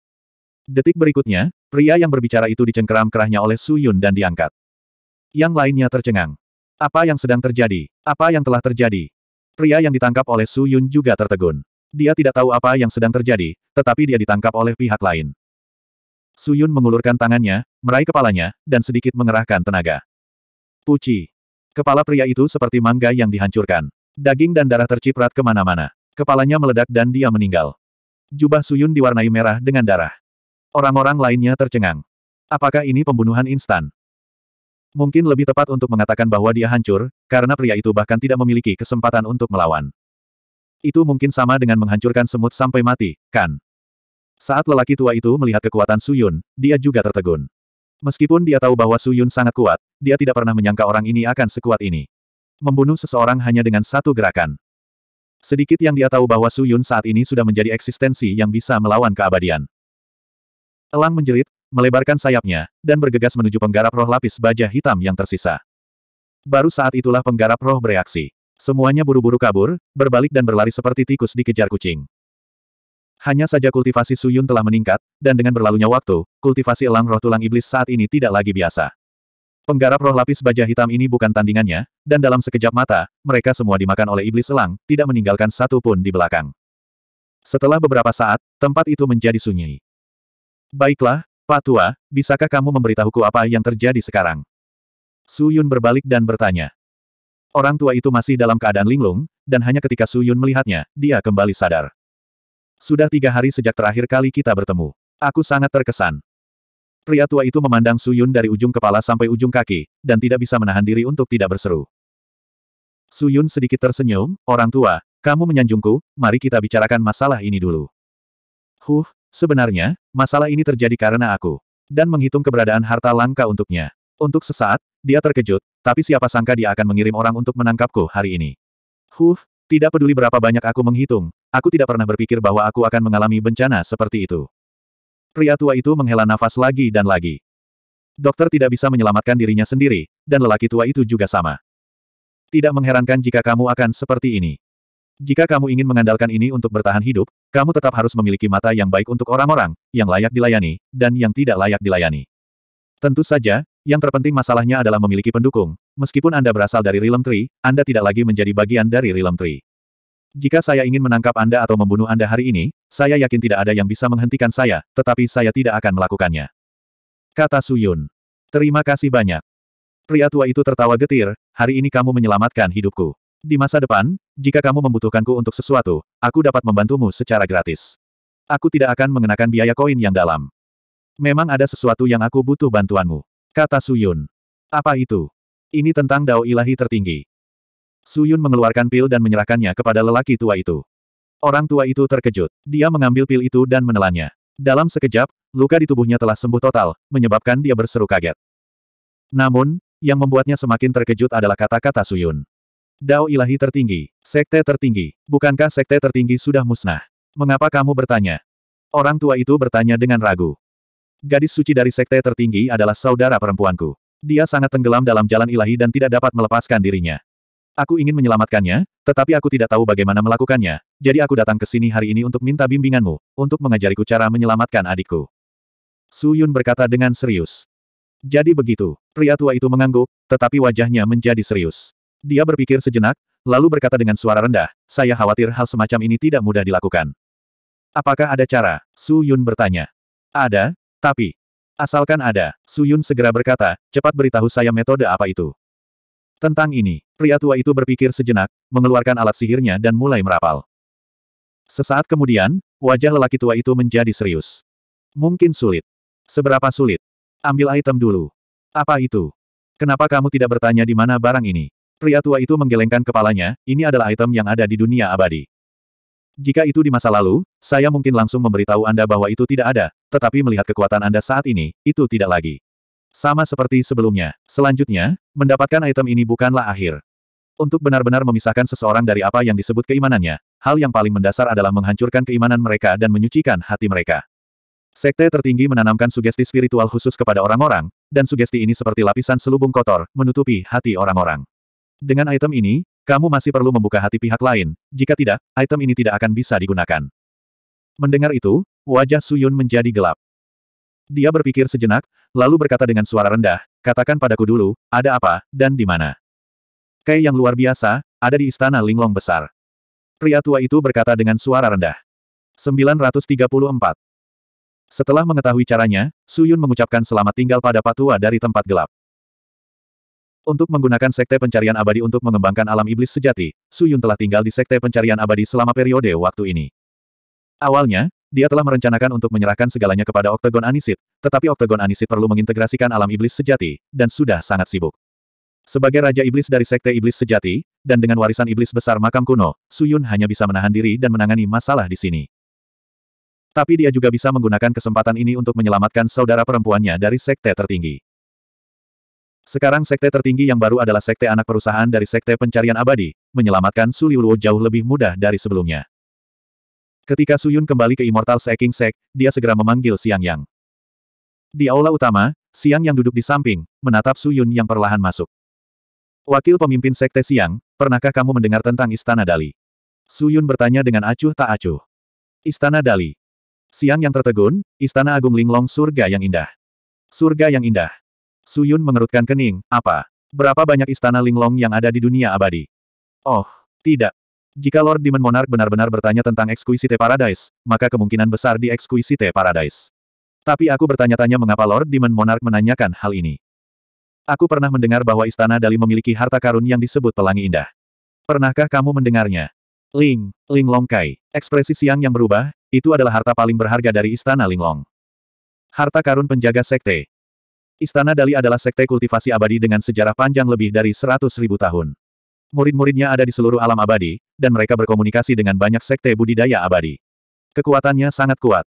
Detik berikutnya, pria yang berbicara itu dicengkeram kerahnya oleh Suyun dan diangkat. Yang lainnya tercengang. Apa yang sedang terjadi? Apa yang telah terjadi? Pria yang ditangkap oleh Suyun juga tertegun. Dia tidak tahu apa yang sedang terjadi, tetapi dia ditangkap oleh pihak lain. Suyun mengulurkan tangannya, meraih kepalanya, dan sedikit mengerahkan tenaga. Puci. Kepala pria itu seperti mangga yang dihancurkan. Daging dan darah terciprat kemana-mana. Kepalanya meledak dan dia meninggal. Jubah Suyun diwarnai merah dengan darah. Orang-orang lainnya tercengang. Apakah ini pembunuhan instan? Mungkin lebih tepat untuk mengatakan bahwa dia hancur, karena pria itu bahkan tidak memiliki kesempatan untuk melawan. Itu mungkin sama dengan menghancurkan semut sampai mati, kan? Saat lelaki tua itu melihat kekuatan Suyun, dia juga tertegun. Meskipun dia tahu bahwa Suyun sangat kuat, dia tidak pernah menyangka orang ini akan sekuat ini. Membunuh seseorang hanya dengan satu gerakan. Sedikit yang dia tahu bahwa Suyun saat ini sudah menjadi eksistensi yang bisa melawan keabadian. Elang menjerit, melebarkan sayapnya, dan bergegas menuju penggarap roh lapis baja hitam yang tersisa. Baru saat itulah penggarap roh bereaksi. Semuanya buru-buru kabur, berbalik dan berlari seperti tikus dikejar kucing. Hanya saja kultivasi Suyun telah meningkat, dan dengan berlalunya waktu, kultivasi elang roh tulang iblis saat ini tidak lagi biasa. Penggarap roh lapis baja hitam ini bukan tandingannya, dan dalam sekejap mata, mereka semua dimakan oleh iblis elang, tidak meninggalkan satu pun di belakang. Setelah beberapa saat, tempat itu menjadi sunyi. Baiklah, Pak Tua, bisakah kamu memberitahuku apa yang terjadi sekarang? Suyun berbalik dan bertanya. Orang tua itu masih dalam keadaan linglung, dan hanya ketika Su Yun melihatnya, dia kembali sadar. Sudah tiga hari sejak terakhir kali kita bertemu. Aku sangat terkesan. Pria tua itu memandang Su Yun dari ujung kepala sampai ujung kaki, dan tidak bisa menahan diri untuk tidak berseru. Su Yun sedikit tersenyum, orang tua, kamu menyanjungku, mari kita bicarakan masalah ini dulu. Huh, sebenarnya, masalah ini terjadi karena aku. Dan menghitung keberadaan harta langka untuknya. Untuk sesaat, dia terkejut, tapi siapa sangka dia akan mengirim orang untuk menangkapku hari ini. Huh, tidak peduli berapa banyak aku menghitung, aku tidak pernah berpikir bahwa aku akan mengalami bencana seperti itu. Pria tua itu menghela nafas lagi dan lagi. Dokter tidak bisa menyelamatkan dirinya sendiri, dan lelaki tua itu juga sama. Tidak mengherankan jika kamu akan seperti ini. Jika kamu ingin mengandalkan ini untuk bertahan hidup, kamu tetap harus memiliki mata yang baik untuk orang-orang, yang layak dilayani, dan yang tidak layak dilayani. Tentu saja, yang terpenting masalahnya adalah memiliki pendukung. Meskipun Anda berasal dari Realm Tree, Anda tidak lagi menjadi bagian dari Realm Tree. Jika saya ingin menangkap Anda atau membunuh Anda hari ini, saya yakin tidak ada yang bisa menghentikan saya, tetapi saya tidak akan melakukannya. Kata Suyun. Terima kasih banyak. Pria tua itu tertawa getir, hari ini kamu menyelamatkan hidupku. Di masa depan, jika kamu membutuhkanku untuk sesuatu, aku dapat membantumu secara gratis. Aku tidak akan mengenakan biaya koin yang dalam. Memang ada sesuatu yang aku butuh bantuanmu. Kata Suyun. Apa itu? Ini tentang dao ilahi tertinggi. Suyun mengeluarkan pil dan menyerahkannya kepada lelaki tua itu. Orang tua itu terkejut. Dia mengambil pil itu dan menelannya. Dalam sekejap, luka di tubuhnya telah sembuh total, menyebabkan dia berseru kaget. Namun, yang membuatnya semakin terkejut adalah kata-kata Suyun. Dao ilahi tertinggi, sekte tertinggi, bukankah sekte tertinggi sudah musnah? Mengapa kamu bertanya? Orang tua itu bertanya dengan ragu. Gadis suci dari sekte tertinggi adalah saudara perempuanku. Dia sangat tenggelam dalam jalan ilahi dan tidak dapat melepaskan dirinya. Aku ingin menyelamatkannya, tetapi aku tidak tahu bagaimana melakukannya, jadi aku datang ke sini hari ini untuk minta bimbinganmu, untuk mengajariku cara menyelamatkan adikku. Su Yun berkata dengan serius. Jadi begitu, pria tua itu mengangguk, tetapi wajahnya menjadi serius. Dia berpikir sejenak, lalu berkata dengan suara rendah, saya khawatir hal semacam ini tidak mudah dilakukan. Apakah ada cara? Su Yun bertanya. Ada, tapi, asalkan ada, Suyun segera berkata, cepat beritahu saya metode apa itu. Tentang ini, pria tua itu berpikir sejenak, mengeluarkan alat sihirnya dan mulai merapal. Sesaat kemudian, wajah lelaki tua itu menjadi serius. Mungkin sulit. Seberapa sulit? Ambil item dulu. Apa itu? Kenapa kamu tidak bertanya di mana barang ini? Pria tua itu menggelengkan kepalanya, ini adalah item yang ada di dunia abadi. Jika itu di masa lalu, saya mungkin langsung memberitahu Anda bahwa itu tidak ada, tetapi melihat kekuatan Anda saat ini, itu tidak lagi. Sama seperti sebelumnya. Selanjutnya, mendapatkan item ini bukanlah akhir. Untuk benar-benar memisahkan seseorang dari apa yang disebut keimanannya, hal yang paling mendasar adalah menghancurkan keimanan mereka dan menyucikan hati mereka. Sekte tertinggi menanamkan sugesti spiritual khusus kepada orang-orang, dan sugesti ini seperti lapisan selubung kotor, menutupi hati orang-orang. Dengan item ini, kamu masih perlu membuka hati pihak lain, jika tidak, item ini tidak akan bisa digunakan. Mendengar itu, wajah Suyun menjadi gelap. Dia berpikir sejenak, lalu berkata dengan suara rendah, katakan padaku dulu, ada apa, dan di mana. Kay yang luar biasa, ada di istana Linglong besar. Pria tua itu berkata dengan suara rendah. 934. Setelah mengetahui caranya, Suyun mengucapkan selamat tinggal pada patua dari tempat gelap. Untuk menggunakan Sekte Pencarian Abadi untuk mengembangkan alam iblis sejati, Su Yun telah tinggal di Sekte Pencarian Abadi selama periode waktu ini. Awalnya, dia telah merencanakan untuk menyerahkan segalanya kepada Oktagon Anisit, tetapi Oktagon Anisit perlu mengintegrasikan alam iblis sejati, dan sudah sangat sibuk. Sebagai Raja Iblis dari Sekte Iblis Sejati, dan dengan warisan iblis besar makam kuno, Su Yun hanya bisa menahan diri dan menangani masalah di sini. Tapi dia juga bisa menggunakan kesempatan ini untuk menyelamatkan saudara perempuannya dari sekte tertinggi. Sekarang sekte tertinggi yang baru adalah sekte anak perusahaan dari sekte pencarian abadi, menyelamatkan Su Liuluo jauh lebih mudah dari sebelumnya. Ketika Suyun kembali ke Immortal Seeking Sek, dia segera memanggil Siang Yang. Di aula utama, Siang Yang duduk di samping, menatap Suyun yang perlahan masuk. Wakil pemimpin sekte Siang, pernahkah kamu mendengar tentang Istana Dali? Suyun bertanya dengan acuh tak acuh. Istana Dali. Siang yang tertegun, Istana Agung Linglong surga yang indah. Surga yang indah. Suyun mengerutkan kening, apa? Berapa banyak istana Linglong yang ada di dunia abadi? Oh, tidak. Jika Lord Demon Monarch benar-benar bertanya tentang Exquisite Paradise, maka kemungkinan besar di Exquisite Paradise. Tapi aku bertanya-tanya mengapa Lord Demon Monarch menanyakan hal ini. Aku pernah mendengar bahwa Istana Dali memiliki harta karun yang disebut Pelangi Indah. Pernahkah kamu mendengarnya? Ling, Ling Long Kai. Ekspresi siang yang berubah, itu adalah harta paling berharga dari Istana Linglong. Harta karun penjaga sekte. Istana Dali adalah sekte kultivasi abadi dengan sejarah panjang lebih dari 100.000 tahun. Murid-muridnya ada di seluruh alam abadi, dan mereka berkomunikasi dengan banyak sekte budidaya abadi. Kekuatannya sangat kuat.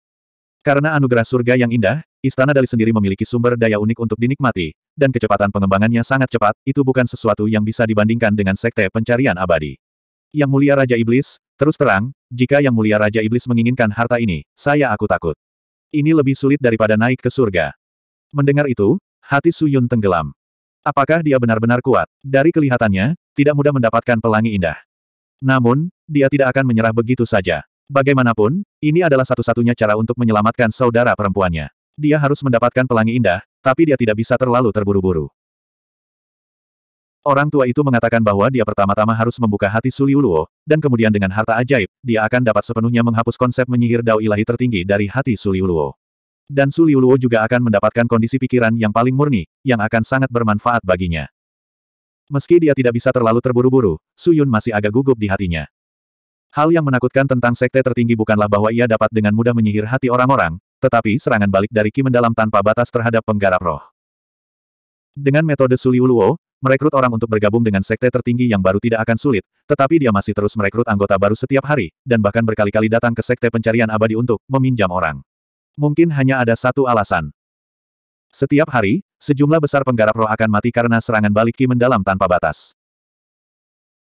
Karena anugerah surga yang indah, Istana Dali sendiri memiliki sumber daya unik untuk dinikmati, dan kecepatan pengembangannya sangat cepat, itu bukan sesuatu yang bisa dibandingkan dengan sekte pencarian abadi. Yang Mulia Raja Iblis, terus terang, jika Yang Mulia Raja Iblis menginginkan harta ini, saya aku takut. Ini lebih sulit daripada naik ke surga. Mendengar itu, hati Suyun tenggelam. Apakah dia benar-benar kuat? Dari kelihatannya, tidak mudah mendapatkan pelangi indah. Namun, dia tidak akan menyerah begitu saja. Bagaimanapun, ini adalah satu-satunya cara untuk menyelamatkan saudara perempuannya. Dia harus mendapatkan pelangi indah, tapi dia tidak bisa terlalu terburu-buru. Orang tua itu mengatakan bahwa dia pertama-tama harus membuka hati Suliuluo, dan kemudian dengan harta ajaib, dia akan dapat sepenuhnya menghapus konsep menyihir dao ilahi tertinggi dari hati Suliuluo. Dan Su Liuluo juga akan mendapatkan kondisi pikiran yang paling murni, yang akan sangat bermanfaat baginya. Meski dia tidak bisa terlalu terburu-buru, Su Yun masih agak gugup di hatinya. Hal yang menakutkan tentang sekte tertinggi bukanlah bahwa ia dapat dengan mudah menyihir hati orang-orang, tetapi serangan balik dari Ki mendalam tanpa batas terhadap penggarap roh. Dengan metode Su Liuluo, merekrut orang untuk bergabung dengan sekte tertinggi yang baru tidak akan sulit, tetapi dia masih terus merekrut anggota baru setiap hari, dan bahkan berkali-kali datang ke sekte pencarian abadi untuk meminjam orang. Mungkin hanya ada satu alasan. Setiap hari, sejumlah besar penggarap roh akan mati karena serangan balik Ki mendalam tanpa batas.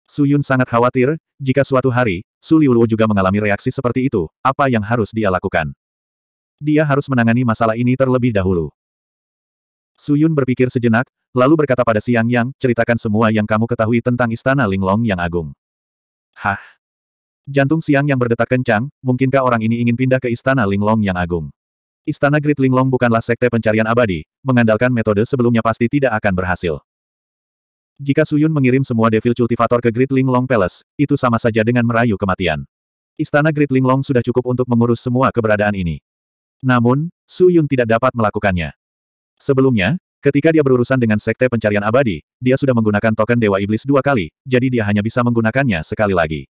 Suyun sangat khawatir, jika suatu hari, Su Liuluo juga mengalami reaksi seperti itu, apa yang harus dia lakukan? Dia harus menangani masalah ini terlebih dahulu. Suyun berpikir sejenak, lalu berkata pada Siang Yang, ceritakan semua yang kamu ketahui tentang Istana Linglong yang agung. Hah? Jantung Siang Yang berdetak kencang, mungkinkah orang ini ingin pindah ke Istana Linglong yang agung? Istana Great Linglong bukanlah sekte pencarian abadi, mengandalkan metode sebelumnya pasti tidak akan berhasil. Jika Suyun mengirim semua Devil Cultivator ke Great Linglong Palace, itu sama saja dengan merayu kematian. Istana Great Linglong sudah cukup untuk mengurus semua keberadaan ini. Namun, Suyun tidak dapat melakukannya. Sebelumnya, ketika dia berurusan dengan sekte pencarian abadi, dia sudah menggunakan token Dewa Iblis dua kali, jadi dia hanya bisa menggunakannya sekali lagi.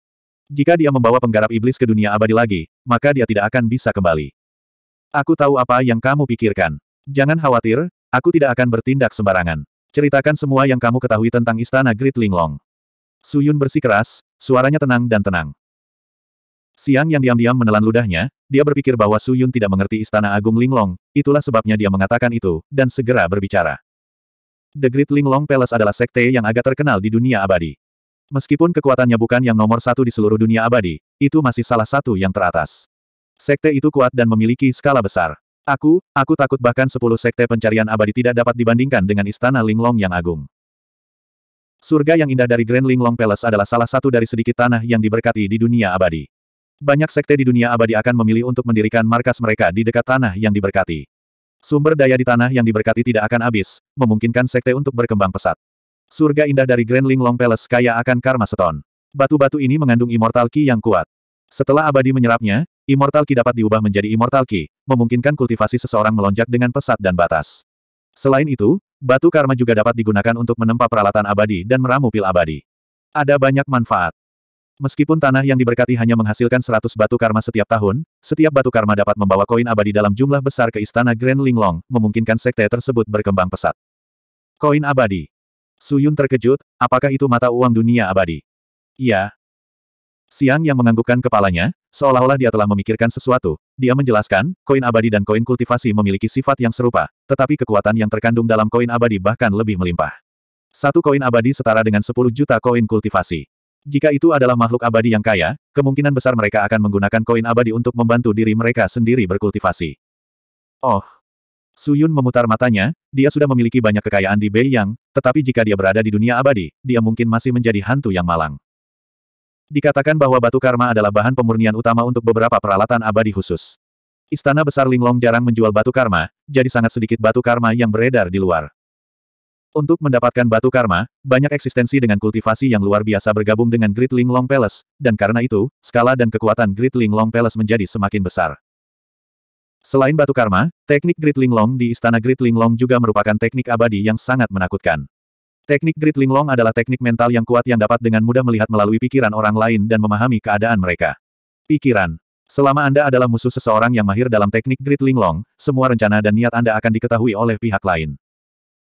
Jika dia membawa penggarap iblis ke dunia abadi lagi, maka dia tidak akan bisa kembali. Aku tahu apa yang kamu pikirkan. Jangan khawatir, aku tidak akan bertindak sembarangan. Ceritakan semua yang kamu ketahui tentang istana Great Linglong. Suyun bersikeras, suaranya tenang dan tenang. Siang yang diam-diam menelan ludahnya, dia berpikir bahwa Suyun tidak mengerti istana agung Linglong, itulah sebabnya dia mengatakan itu, dan segera berbicara. The Great Linglong Palace adalah sekte yang agak terkenal di dunia abadi. Meskipun kekuatannya bukan yang nomor satu di seluruh dunia abadi, itu masih salah satu yang teratas. Sekte itu kuat dan memiliki skala besar. Aku, aku takut bahkan sepuluh sekte pencarian abadi tidak dapat dibandingkan dengan istana Linglong yang agung. Surga yang indah dari Grand Linglong Palace adalah salah satu dari sedikit tanah yang diberkati di dunia abadi. Banyak sekte di dunia abadi akan memilih untuk mendirikan markas mereka di dekat tanah yang diberkati. Sumber daya di tanah yang diberkati tidak akan habis, memungkinkan sekte untuk berkembang pesat. Surga indah dari Grand Linglong Palace kaya akan karma seton. Batu-batu ini mengandung immortal ki yang kuat. Setelah abadi menyerapnya, Immortal Ki dapat diubah menjadi Immortal Ki, memungkinkan kultivasi seseorang melonjak dengan pesat dan batas. Selain itu, batu karma juga dapat digunakan untuk menempa peralatan abadi dan meramu pil abadi. Ada banyak manfaat. Meskipun tanah yang diberkati hanya menghasilkan 100 batu karma setiap tahun, setiap batu karma dapat membawa koin abadi dalam jumlah besar ke istana Grand Linglong, memungkinkan sekte tersebut berkembang pesat. Koin abadi. Suyun terkejut, apakah itu mata uang dunia abadi? Iya, Siang yang menganggukkan kepalanya, seolah-olah dia telah memikirkan sesuatu, dia menjelaskan, koin abadi dan koin kultivasi memiliki sifat yang serupa, tetapi kekuatan yang terkandung dalam koin abadi bahkan lebih melimpah. Satu koin abadi setara dengan 10 juta koin kultivasi. Jika itu adalah makhluk abadi yang kaya, kemungkinan besar mereka akan menggunakan koin abadi untuk membantu diri mereka sendiri berkultivasi. Oh. Suyun memutar matanya, dia sudah memiliki banyak kekayaan di Bei Yang, tetapi jika dia berada di dunia abadi, dia mungkin masih menjadi hantu yang malang. Dikatakan bahwa batu karma adalah bahan pemurnian utama untuk beberapa peralatan abadi khusus. Istana besar Linglong jarang menjual batu karma, jadi sangat sedikit batu karma yang beredar di luar. Untuk mendapatkan batu karma, banyak eksistensi dengan kultivasi yang luar biasa bergabung dengan Great Linglong Palace, dan karena itu, skala dan kekuatan Great Linglong Palace menjadi semakin besar. Selain batu karma, teknik Great Linglong di Istana Great Linglong juga merupakan teknik abadi yang sangat menakutkan. Teknik Great Linglong adalah teknik mental yang kuat yang dapat dengan mudah melihat melalui pikiran orang lain dan memahami keadaan mereka. Pikiran. Selama Anda adalah musuh seseorang yang mahir dalam teknik Great Linglong, semua rencana dan niat Anda akan diketahui oleh pihak lain.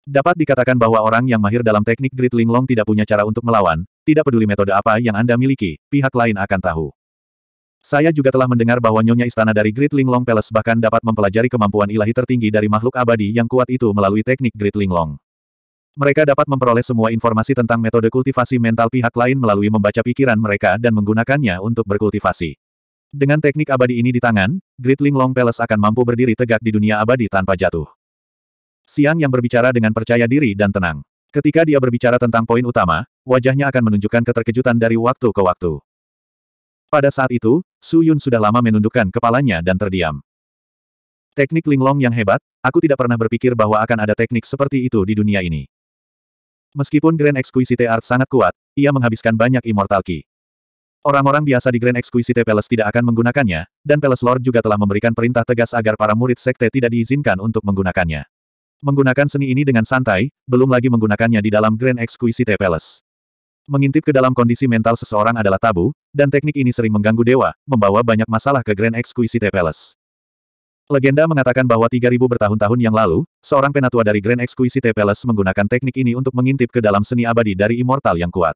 Dapat dikatakan bahwa orang yang mahir dalam teknik Great Linglong tidak punya cara untuk melawan, tidak peduli metode apa yang Anda miliki, pihak lain akan tahu. Saya juga telah mendengar bahwa Nyonya Istana dari Great Linglong Palace bahkan dapat mempelajari kemampuan ilahi tertinggi dari makhluk abadi yang kuat itu melalui teknik Great Linglong. Mereka dapat memperoleh semua informasi tentang metode kultivasi mental pihak lain melalui membaca pikiran mereka dan menggunakannya untuk berkultivasi. Dengan teknik abadi ini di tangan, Great Linglong Palace akan mampu berdiri tegak di dunia abadi tanpa jatuh. Siang yang berbicara dengan percaya diri dan tenang. Ketika dia berbicara tentang poin utama, wajahnya akan menunjukkan keterkejutan dari waktu ke waktu. Pada saat itu, Su Yun sudah lama menundukkan kepalanya dan terdiam. Teknik linglong yang hebat, aku tidak pernah berpikir bahwa akan ada teknik seperti itu di dunia ini. Meskipun Grand Exquisite Art sangat kuat, ia menghabiskan banyak Immortal Key. Orang-orang biasa di Grand Exquisite Palace tidak akan menggunakannya, dan Palace Lord juga telah memberikan perintah tegas agar para murid sekte tidak diizinkan untuk menggunakannya. Menggunakan seni ini dengan santai, belum lagi menggunakannya di dalam Grand Exquisite Palace. Mengintip ke dalam kondisi mental seseorang adalah tabu, dan teknik ini sering mengganggu dewa, membawa banyak masalah ke Grand Exquisite Palace. Legenda mengatakan bahwa 3000 bertahun-tahun yang lalu, seorang penatua dari Grand Exquisite Palace menggunakan teknik ini untuk mengintip ke dalam seni abadi dari immortal yang kuat.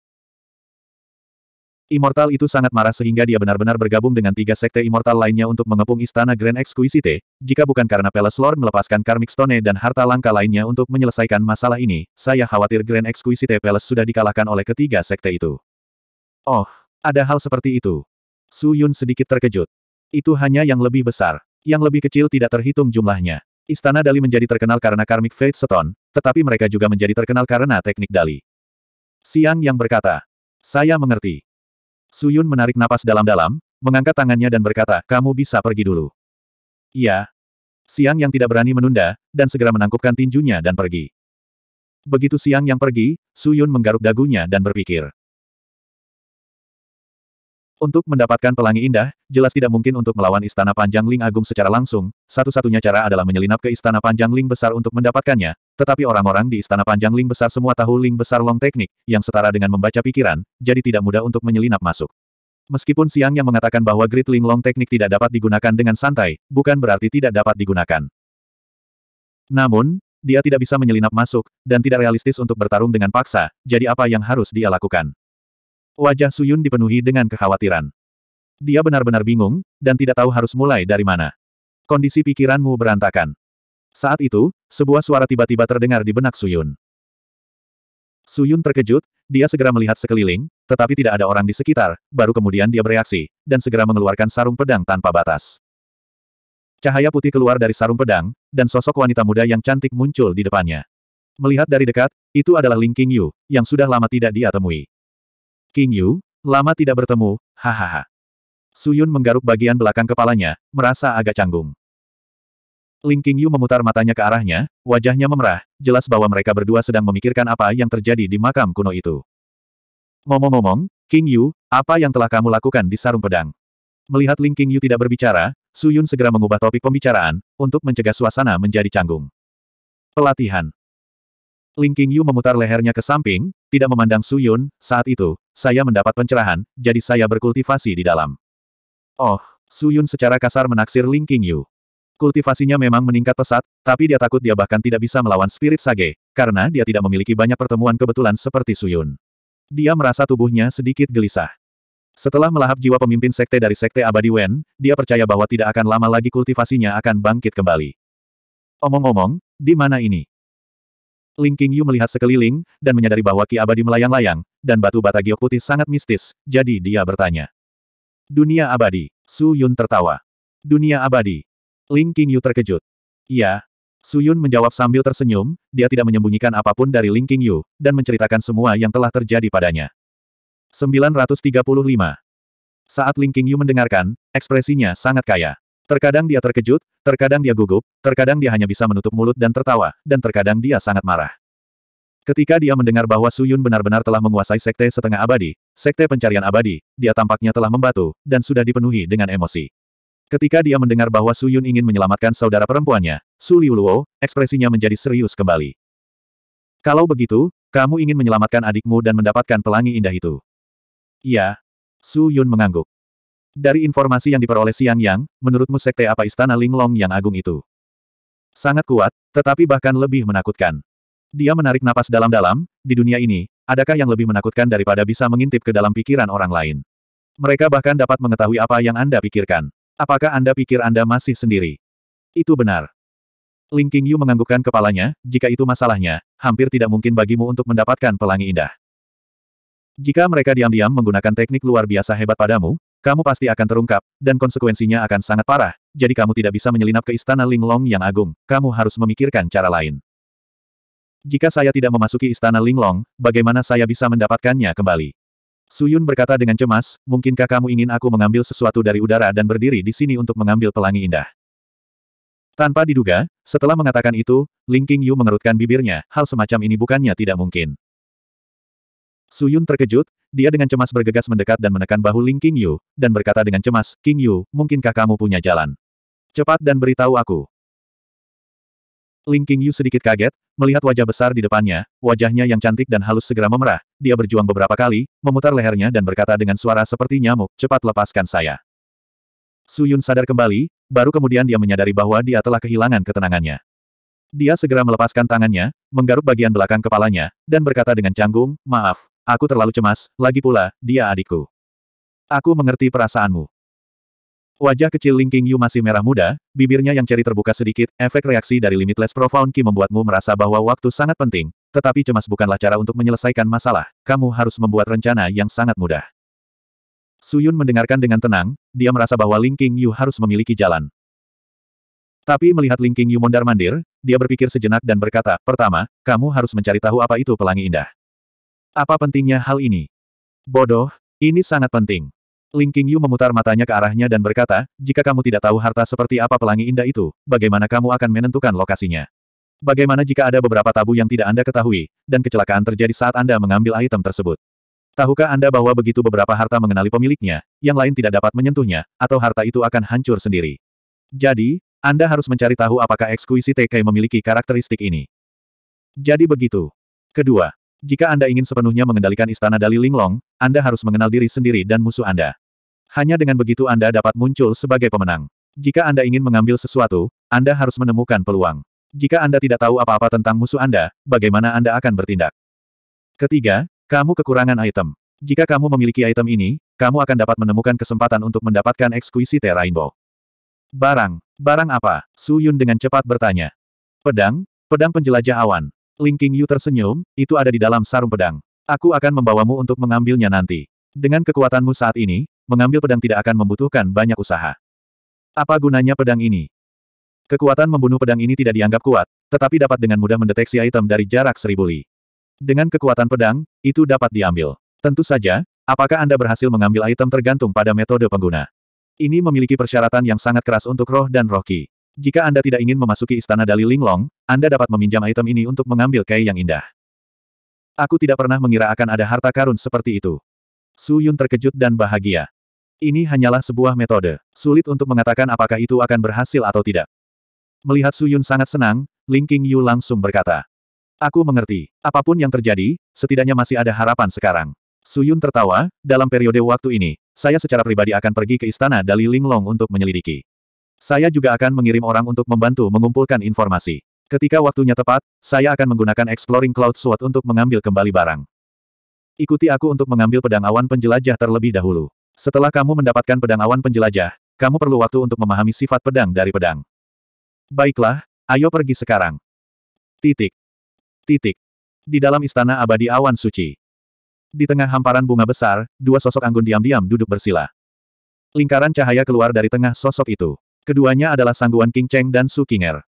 Immortal itu sangat marah sehingga dia benar-benar bergabung dengan tiga sekte immortal lainnya untuk mengepung istana Grand Exquisite, jika bukan karena Palace Lord melepaskan Karmic Stone dan harta langka lainnya untuk menyelesaikan masalah ini, saya khawatir Grand Exquisite Palace sudah dikalahkan oleh ketiga sekte itu. Oh, ada hal seperti itu. Su Yun sedikit terkejut. Itu hanya yang lebih besar. Yang lebih kecil tidak terhitung jumlahnya. Istana Dali menjadi terkenal karena Karmic Fate Stone, tetapi mereka juga menjadi terkenal karena teknik Dali. Siang yang berkata, saya mengerti. Suyun menarik napas dalam-dalam, mengangkat tangannya dan berkata, kamu bisa pergi dulu. Iya. Siang yang tidak berani menunda, dan segera menangkupkan tinjunya dan pergi. Begitu siang yang pergi, Suyun menggaruk dagunya dan berpikir. Untuk mendapatkan pelangi indah, jelas tidak mungkin untuk melawan Istana Panjang Ling Agung secara langsung, satu-satunya cara adalah menyelinap ke Istana Panjang Ling Besar untuk mendapatkannya, tetapi orang-orang di Istana Panjang Ling Besar semua tahu Ling Besar Long Teknik, yang setara dengan membaca pikiran, jadi tidak mudah untuk menyelinap masuk. Meskipun Siang yang mengatakan bahwa Great Ling Long Teknik tidak dapat digunakan dengan santai, bukan berarti tidak dapat digunakan. Namun, dia tidak bisa menyelinap masuk, dan tidak realistis untuk bertarung dengan paksa, jadi apa yang harus dia lakukan? Wajah Suyun dipenuhi dengan kekhawatiran. Dia benar-benar bingung, dan tidak tahu harus mulai dari mana. Kondisi pikiranmu berantakan. Saat itu, sebuah suara tiba-tiba terdengar di benak Suyun. Suyun terkejut, dia segera melihat sekeliling, tetapi tidak ada orang di sekitar, baru kemudian dia bereaksi, dan segera mengeluarkan sarung pedang tanpa batas. Cahaya putih keluar dari sarung pedang, dan sosok wanita muda yang cantik muncul di depannya. Melihat dari dekat, itu adalah Ling Qingyu, yang sudah lama tidak dia temui. King Yu, lama tidak bertemu, hahaha. Suyun menggaruk bagian belakang kepalanya, merasa agak canggung. Ling King Yu memutar matanya ke arahnya, wajahnya memerah, jelas bahwa mereka berdua sedang memikirkan apa yang terjadi di makam kuno itu. Ngomong-ngomong, King Yu, apa yang telah kamu lakukan di sarung pedang? Melihat Ling King Yu tidak berbicara, Suyun segera mengubah topik pembicaraan, untuk mencegah suasana menjadi canggung. Pelatihan Ling King Yu memutar lehernya ke samping, tidak memandang Suyun, saat itu, saya mendapat pencerahan, jadi saya berkultivasi di dalam. Oh, Su Yun secara kasar menaksir Ling Qingyu. Kultivasinya memang meningkat pesat, tapi dia takut dia bahkan tidak bisa melawan spirit sage, karena dia tidak memiliki banyak pertemuan kebetulan seperti Su Yun. Dia merasa tubuhnya sedikit gelisah. Setelah melahap jiwa pemimpin sekte dari sekte abadi Wen, dia percaya bahwa tidak akan lama lagi kultivasinya akan bangkit kembali. Omong-omong, di mana ini? Ling Qingyu melihat sekeliling, dan menyadari bahwa Ki Abadi melayang-layang, dan batu bata giok putih sangat mistis, jadi dia bertanya. Dunia abadi. Su Yun tertawa. Dunia abadi. Ling Qingyu terkejut. Ya, Su Yun menjawab sambil tersenyum, dia tidak menyembunyikan apapun dari Ling Qingyu, dan menceritakan semua yang telah terjadi padanya. 935. Saat Ling Qingyu mendengarkan, ekspresinya sangat kaya. Terkadang dia terkejut, terkadang dia gugup, terkadang dia hanya bisa menutup mulut dan tertawa, dan terkadang dia sangat marah. Ketika dia mendengar bahwa Suyun benar-benar telah menguasai sekte setengah abadi, sekte pencarian abadi, dia tampaknya telah membatu, dan sudah dipenuhi dengan emosi. Ketika dia mendengar bahwa Suyun ingin menyelamatkan saudara perempuannya, Su Liuluo, ekspresinya menjadi serius kembali. Kalau begitu, kamu ingin menyelamatkan adikmu dan mendapatkan pelangi indah itu. Iya. Su Yun mengangguk. Dari informasi yang diperoleh Siang Yang, menurutmu sekte apa istana Linglong yang agung itu? Sangat kuat, tetapi bahkan lebih menakutkan. Dia menarik napas dalam-dalam, di dunia ini, adakah yang lebih menakutkan daripada bisa mengintip ke dalam pikiran orang lain? Mereka bahkan dapat mengetahui apa yang Anda pikirkan. Apakah Anda pikir Anda masih sendiri? Itu benar. Ling Qingyu menganggukkan kepalanya, jika itu masalahnya, hampir tidak mungkin bagimu untuk mendapatkan pelangi indah. Jika mereka diam-diam menggunakan teknik luar biasa hebat padamu, kamu pasti akan terungkap, dan konsekuensinya akan sangat parah, jadi kamu tidak bisa menyelinap ke istana Linglong yang agung, kamu harus memikirkan cara lain. Jika saya tidak memasuki istana Linglong, bagaimana saya bisa mendapatkannya kembali? Suyun berkata dengan cemas, mungkinkah kamu ingin aku mengambil sesuatu dari udara dan berdiri di sini untuk mengambil pelangi indah? Tanpa diduga, setelah mengatakan itu, Ling King Yu mengerutkan bibirnya, hal semacam ini bukannya tidak mungkin. Su Yun terkejut, dia dengan cemas bergegas mendekat dan menekan bahu Ling King Yu, dan berkata dengan cemas, King Yu, mungkinkah kamu punya jalan? Cepat dan beritahu aku. Ling King Yu sedikit kaget, melihat wajah besar di depannya, wajahnya yang cantik dan halus segera memerah, dia berjuang beberapa kali, memutar lehernya dan berkata dengan suara seperti nyamuk, cepat lepaskan saya. Su Yun sadar kembali, baru kemudian dia menyadari bahwa dia telah kehilangan ketenangannya. Dia segera melepaskan tangannya, menggaruk bagian belakang kepalanya, dan berkata dengan canggung, maaf, Aku terlalu cemas, lagi pula, dia adikku. Aku mengerti perasaanmu. Wajah kecil Ling Qingyu Yu masih merah muda, bibirnya yang ceri terbuka sedikit, efek reaksi dari Limitless Profound Ki membuatmu merasa bahwa waktu sangat penting, tetapi cemas bukanlah cara untuk menyelesaikan masalah, kamu harus membuat rencana yang sangat mudah. Suyun mendengarkan dengan tenang, dia merasa bahwa Ling Qingyu Yu harus memiliki jalan. Tapi melihat Ling Qingyu Yu mondar-mandir, dia berpikir sejenak dan berkata, pertama, kamu harus mencari tahu apa itu pelangi indah. Apa pentingnya hal ini? Bodoh, ini sangat penting. Ling Qingyu memutar matanya ke arahnya dan berkata, jika kamu tidak tahu harta seperti apa pelangi indah itu, bagaimana kamu akan menentukan lokasinya? Bagaimana jika ada beberapa tabu yang tidak Anda ketahui, dan kecelakaan terjadi saat Anda mengambil item tersebut? Tahukah Anda bahwa begitu beberapa harta mengenali pemiliknya, yang lain tidak dapat menyentuhnya, atau harta itu akan hancur sendiri? Jadi, Anda harus mencari tahu apakah ekskuisi TK memiliki karakteristik ini. Jadi begitu. Kedua, jika Anda ingin sepenuhnya mengendalikan istana Dali Linglong, Anda harus mengenal diri sendiri dan musuh Anda. Hanya dengan begitu Anda dapat muncul sebagai pemenang. Jika Anda ingin mengambil sesuatu, Anda harus menemukan peluang. Jika Anda tidak tahu apa-apa tentang musuh Anda, bagaimana Anda akan bertindak? Ketiga, kamu kekurangan item. Jika kamu memiliki item ini, kamu akan dapat menemukan kesempatan untuk mendapatkan Exquisite Rainbow. Barang, barang apa? Su Yun dengan cepat bertanya. Pedang, pedang penjelajah awan. Ling King Yu tersenyum, itu ada di dalam sarung pedang. Aku akan membawamu untuk mengambilnya nanti. Dengan kekuatanmu saat ini, mengambil pedang tidak akan membutuhkan banyak usaha. Apa gunanya pedang ini? Kekuatan membunuh pedang ini tidak dianggap kuat, tetapi dapat dengan mudah mendeteksi item dari jarak seribu li. Dengan kekuatan pedang, itu dapat diambil. Tentu saja, apakah Anda berhasil mengambil item tergantung pada metode pengguna. Ini memiliki persyaratan yang sangat keras untuk roh dan roh ki. Jika Anda tidak ingin memasuki istana Dali Linglong, Anda dapat meminjam item ini untuk mengambil kei yang indah. Aku tidak pernah mengira akan ada harta karun seperti itu. Su Yun terkejut dan bahagia. Ini hanyalah sebuah metode. Sulit untuk mengatakan apakah itu akan berhasil atau tidak. Melihat Su Yun sangat senang, Ling King Yu langsung berkata. Aku mengerti. Apapun yang terjadi, setidaknya masih ada harapan sekarang. Su Yun tertawa, dalam periode waktu ini, saya secara pribadi akan pergi ke istana Dali Linglong untuk menyelidiki. Saya juga akan mengirim orang untuk membantu mengumpulkan informasi. Ketika waktunya tepat, saya akan menggunakan Exploring Cloud Sword untuk mengambil kembali barang. Ikuti aku untuk mengambil pedang awan penjelajah terlebih dahulu. Setelah kamu mendapatkan pedang awan penjelajah, kamu perlu waktu untuk memahami sifat pedang dari pedang. Baiklah, ayo pergi sekarang. Titik. Titik. Di dalam istana abadi awan suci. Di tengah hamparan bunga besar, dua sosok anggun diam-diam duduk bersila. Lingkaran cahaya keluar dari tengah sosok itu. Keduanya adalah Sangguan King Cheng dan Su Qinger.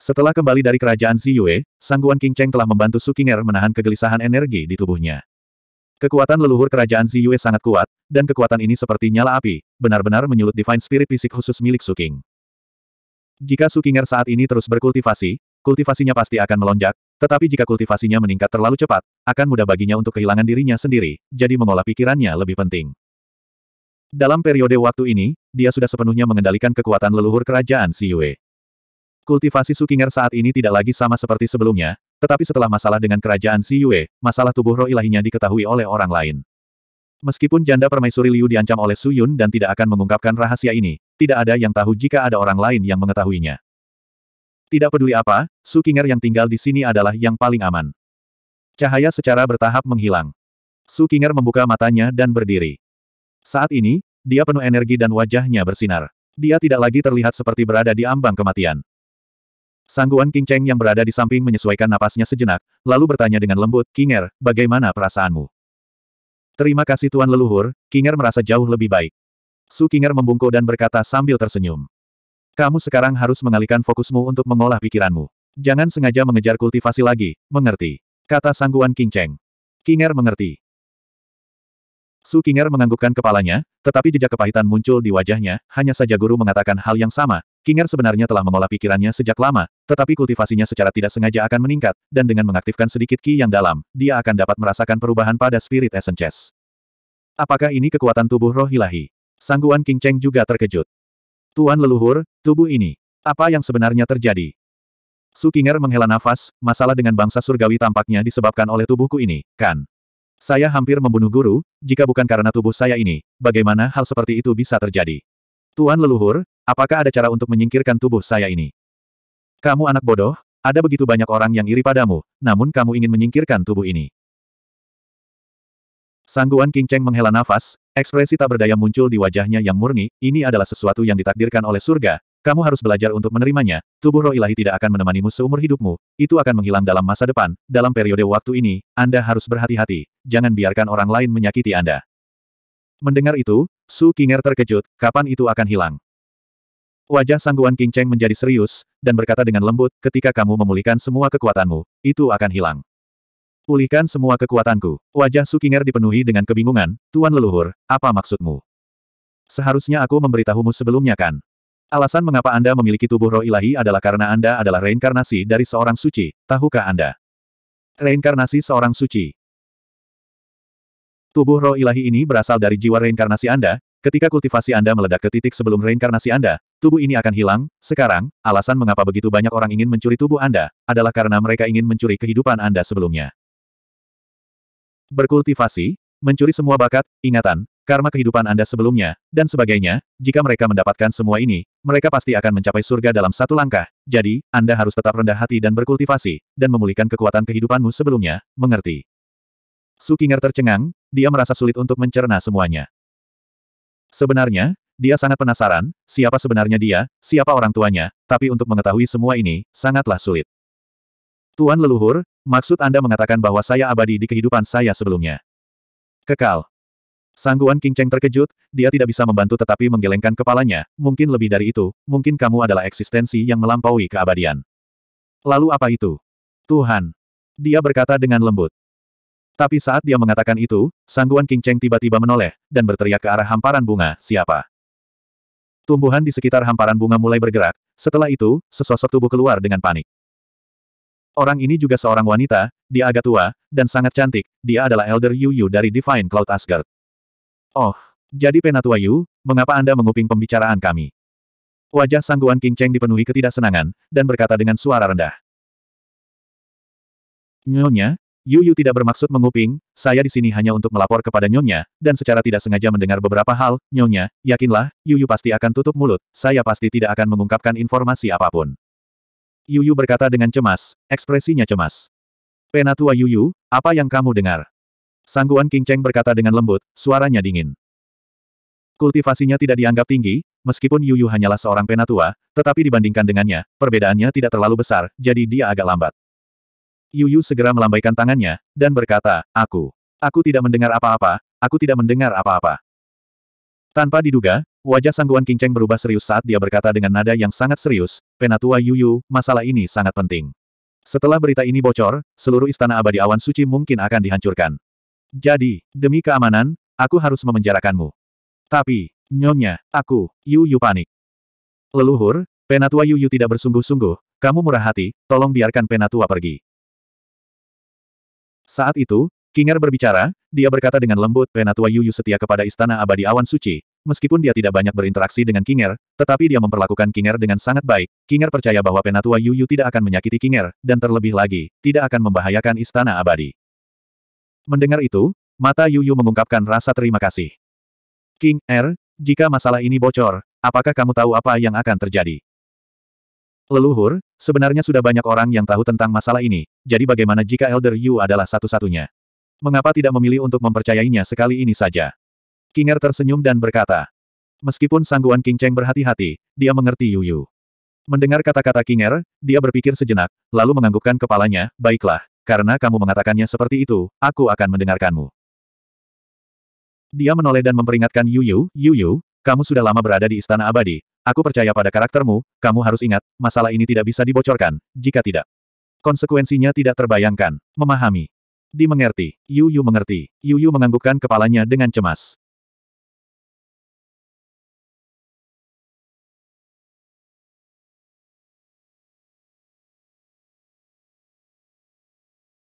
Setelah kembali dari kerajaan Ziyue, Sangguan King Cheng telah membantu Su Qinger menahan kegelisahan energi di tubuhnya. Kekuatan leluhur kerajaan Ziyue sangat kuat, dan kekuatan ini seperti nyala api, benar-benar menyulut Divine Spirit fisik khusus milik Su King. Jika Su Qinger saat ini terus berkultivasi, kultivasinya pasti akan melonjak, tetapi jika kultivasinya meningkat terlalu cepat, akan mudah baginya untuk kehilangan dirinya sendiri, jadi mengolah pikirannya lebih penting. Dalam periode waktu ini, dia sudah sepenuhnya mengendalikan kekuatan leluhur kerajaan Si Yue. Kultivasi Sukinger saat ini tidak lagi sama seperti sebelumnya, tetapi setelah masalah dengan kerajaan Si Yue, masalah tubuh roh ilahinya diketahui oleh orang lain. Meskipun janda permaisuri Liu diancam oleh Su Yun dan tidak akan mengungkapkan rahasia ini, tidak ada yang tahu jika ada orang lain yang mengetahuinya. Tidak peduli apa, Sukinger yang tinggal di sini adalah yang paling aman. Cahaya secara bertahap menghilang. Su Kinger membuka matanya dan berdiri. Saat ini, dia penuh energi dan wajahnya bersinar. Dia tidak lagi terlihat seperti berada di ambang kematian. Sangguan King Cheng yang berada di samping menyesuaikan napasnya sejenak, lalu bertanya dengan lembut, Kinger, bagaimana perasaanmu? Terima kasih Tuan Leluhur, Kinger merasa jauh lebih baik. Su Kinger membungkuk dan berkata sambil tersenyum. Kamu sekarang harus mengalihkan fokusmu untuk mengolah pikiranmu. Jangan sengaja mengejar kultivasi lagi, mengerti? Kata sangguan King Cheng. Kinger mengerti. Su Kinger menganggukkan kepalanya, tetapi jejak kepahitan muncul di wajahnya, hanya saja guru mengatakan hal yang sama. Kinger sebenarnya telah mengolah pikirannya sejak lama, tetapi kultivasinya secara tidak sengaja akan meningkat, dan dengan mengaktifkan sedikit ki yang dalam, dia akan dapat merasakan perubahan pada spirit essences. Apakah ini kekuatan tubuh roh ilahi? Sangguan King Cheng juga terkejut. Tuan leluhur, tubuh ini. Apa yang sebenarnya terjadi? Su Kinger menghela nafas, masalah dengan bangsa surgawi tampaknya disebabkan oleh tubuhku ini, kan? Saya hampir membunuh guru, jika bukan karena tubuh saya ini, bagaimana hal seperti itu bisa terjadi? Tuan leluhur, apakah ada cara untuk menyingkirkan tubuh saya ini? Kamu anak bodoh, ada begitu banyak orang yang iri padamu, namun kamu ingin menyingkirkan tubuh ini. Sangguan King Cheng menghela nafas, ekspresi tak berdaya muncul di wajahnya yang murni, ini adalah sesuatu yang ditakdirkan oleh surga, kamu harus belajar untuk menerimanya, tubuh roh ilahi tidak akan menemanimu seumur hidupmu, itu akan menghilang dalam masa depan, dalam periode waktu ini, Anda harus berhati-hati, jangan biarkan orang lain menyakiti Anda. Mendengar itu, Su King'er terkejut, kapan itu akan hilang? Wajah sangguan King Cheng menjadi serius, dan berkata dengan lembut, ketika kamu memulihkan semua kekuatanmu, itu akan hilang. Pulihkan semua kekuatanku. Wajah Su King'er dipenuhi dengan kebingungan, Tuan leluhur, apa maksudmu? Seharusnya aku memberitahumu sebelumnya kan? Alasan mengapa Anda memiliki tubuh roh ilahi adalah karena Anda adalah reinkarnasi dari seorang suci, tahukah Anda? Reinkarnasi seorang suci. Tubuh roh ilahi ini berasal dari jiwa reinkarnasi Anda, ketika kultivasi Anda meledak ke titik sebelum reinkarnasi Anda, tubuh ini akan hilang. Sekarang, alasan mengapa begitu banyak orang ingin mencuri tubuh Anda, adalah karena mereka ingin mencuri kehidupan Anda sebelumnya. Berkultivasi, mencuri semua bakat, ingatan, karma kehidupan Anda sebelumnya, dan sebagainya, jika mereka mendapatkan semua ini, mereka pasti akan mencapai surga dalam satu langkah. Jadi, Anda harus tetap rendah hati dan berkultivasi, dan memulihkan kekuatan kehidupanmu sebelumnya, mengerti. Sukinger tercengang, dia merasa sulit untuk mencerna semuanya. Sebenarnya, dia sangat penasaran, siapa sebenarnya dia, siapa orang tuanya, tapi untuk mengetahui semua ini, sangatlah sulit. Tuan leluhur, maksud Anda mengatakan bahwa saya abadi di kehidupan saya sebelumnya. Kekal. Sangguan Cheng terkejut, dia tidak bisa membantu tetapi menggelengkan kepalanya, mungkin lebih dari itu, mungkin kamu adalah eksistensi yang melampaui keabadian. Lalu apa itu? Tuhan. Dia berkata dengan lembut. Tapi saat dia mengatakan itu, Sangguan Cheng tiba-tiba menoleh, dan berteriak ke arah hamparan bunga, siapa? Tumbuhan di sekitar hamparan bunga mulai bergerak, setelah itu, sesosok tubuh keluar dengan panik. Orang ini juga seorang wanita, dia agak tua, dan sangat cantik, dia adalah Elder Yu Yu dari Divine Cloud Asgard. Oh, jadi Penatua Yu, mengapa Anda menguping pembicaraan kami? Wajah sangguan King Cheng dipenuhi ketidaksenangan, dan berkata dengan suara rendah. Nyonya, Yu Yu tidak bermaksud menguping, saya di sini hanya untuk melapor kepada Nyonya, dan secara tidak sengaja mendengar beberapa hal, Nyonya, yakinlah, Yu Yu pasti akan tutup mulut, saya pasti tidak akan mengungkapkan informasi apapun. Yu Yu berkata dengan cemas, ekspresinya cemas. Penatua Yuyu, apa yang kamu dengar? Sangguan King Cheng berkata dengan lembut, suaranya dingin. Kultivasinya tidak dianggap tinggi, meskipun Yuyu hanyalah seorang penatua, tetapi dibandingkan dengannya, perbedaannya tidak terlalu besar, jadi dia agak lambat. Yuyu segera melambaikan tangannya, dan berkata, Aku. Aku tidak mendengar apa-apa, aku tidak mendengar apa-apa. Tanpa diduga, wajah Sangguan King Cheng berubah serius saat dia berkata dengan nada yang sangat serius, Penatua Yuyu, masalah ini sangat penting. Setelah berita ini bocor, seluruh istana abadi awan suci mungkin akan dihancurkan. Jadi, demi keamanan, aku harus memenjarakanmu. Tapi, nyonya, aku, Yu Yu panik. Leluhur, penatua Yu Yu tidak bersungguh-sungguh, kamu murah hati, tolong biarkan penatua pergi. Saat itu, Kinger berbicara, dia berkata dengan lembut, penatua Yu Yu setia kepada istana abadi awan suci, Meskipun dia tidak banyak berinteraksi dengan Kinger, tetapi dia memperlakukan Kinger dengan sangat baik. Kinger percaya bahwa Penatua Yuyu tidak akan menyakiti Kinger, dan terlebih lagi, tidak akan membahayakan istana abadi. Mendengar itu, mata Yuyu mengungkapkan rasa terima kasih. King Er, jika masalah ini bocor, apakah kamu tahu apa yang akan terjadi? Leluhur, sebenarnya sudah banyak orang yang tahu tentang masalah ini, jadi bagaimana jika Elder Yu adalah satu-satunya? Mengapa tidak memilih untuk mempercayainya sekali ini saja? Kinger tersenyum dan berkata. Meskipun sangguan King Cheng berhati-hati, dia mengerti Yu Yu. Mendengar kata-kata Kinger, dia berpikir sejenak, lalu menganggukkan kepalanya, baiklah, karena kamu mengatakannya seperti itu, aku akan mendengarkanmu. Dia menoleh dan memperingatkan Yu Yu, Yu Yu, kamu sudah lama berada di Istana Abadi, aku percaya pada karaktermu, kamu harus ingat, masalah ini tidak bisa dibocorkan, jika tidak. Konsekuensinya tidak terbayangkan, memahami. Dimengerti, Yu Yu mengerti, Yu Yu menganggukkan kepalanya dengan cemas.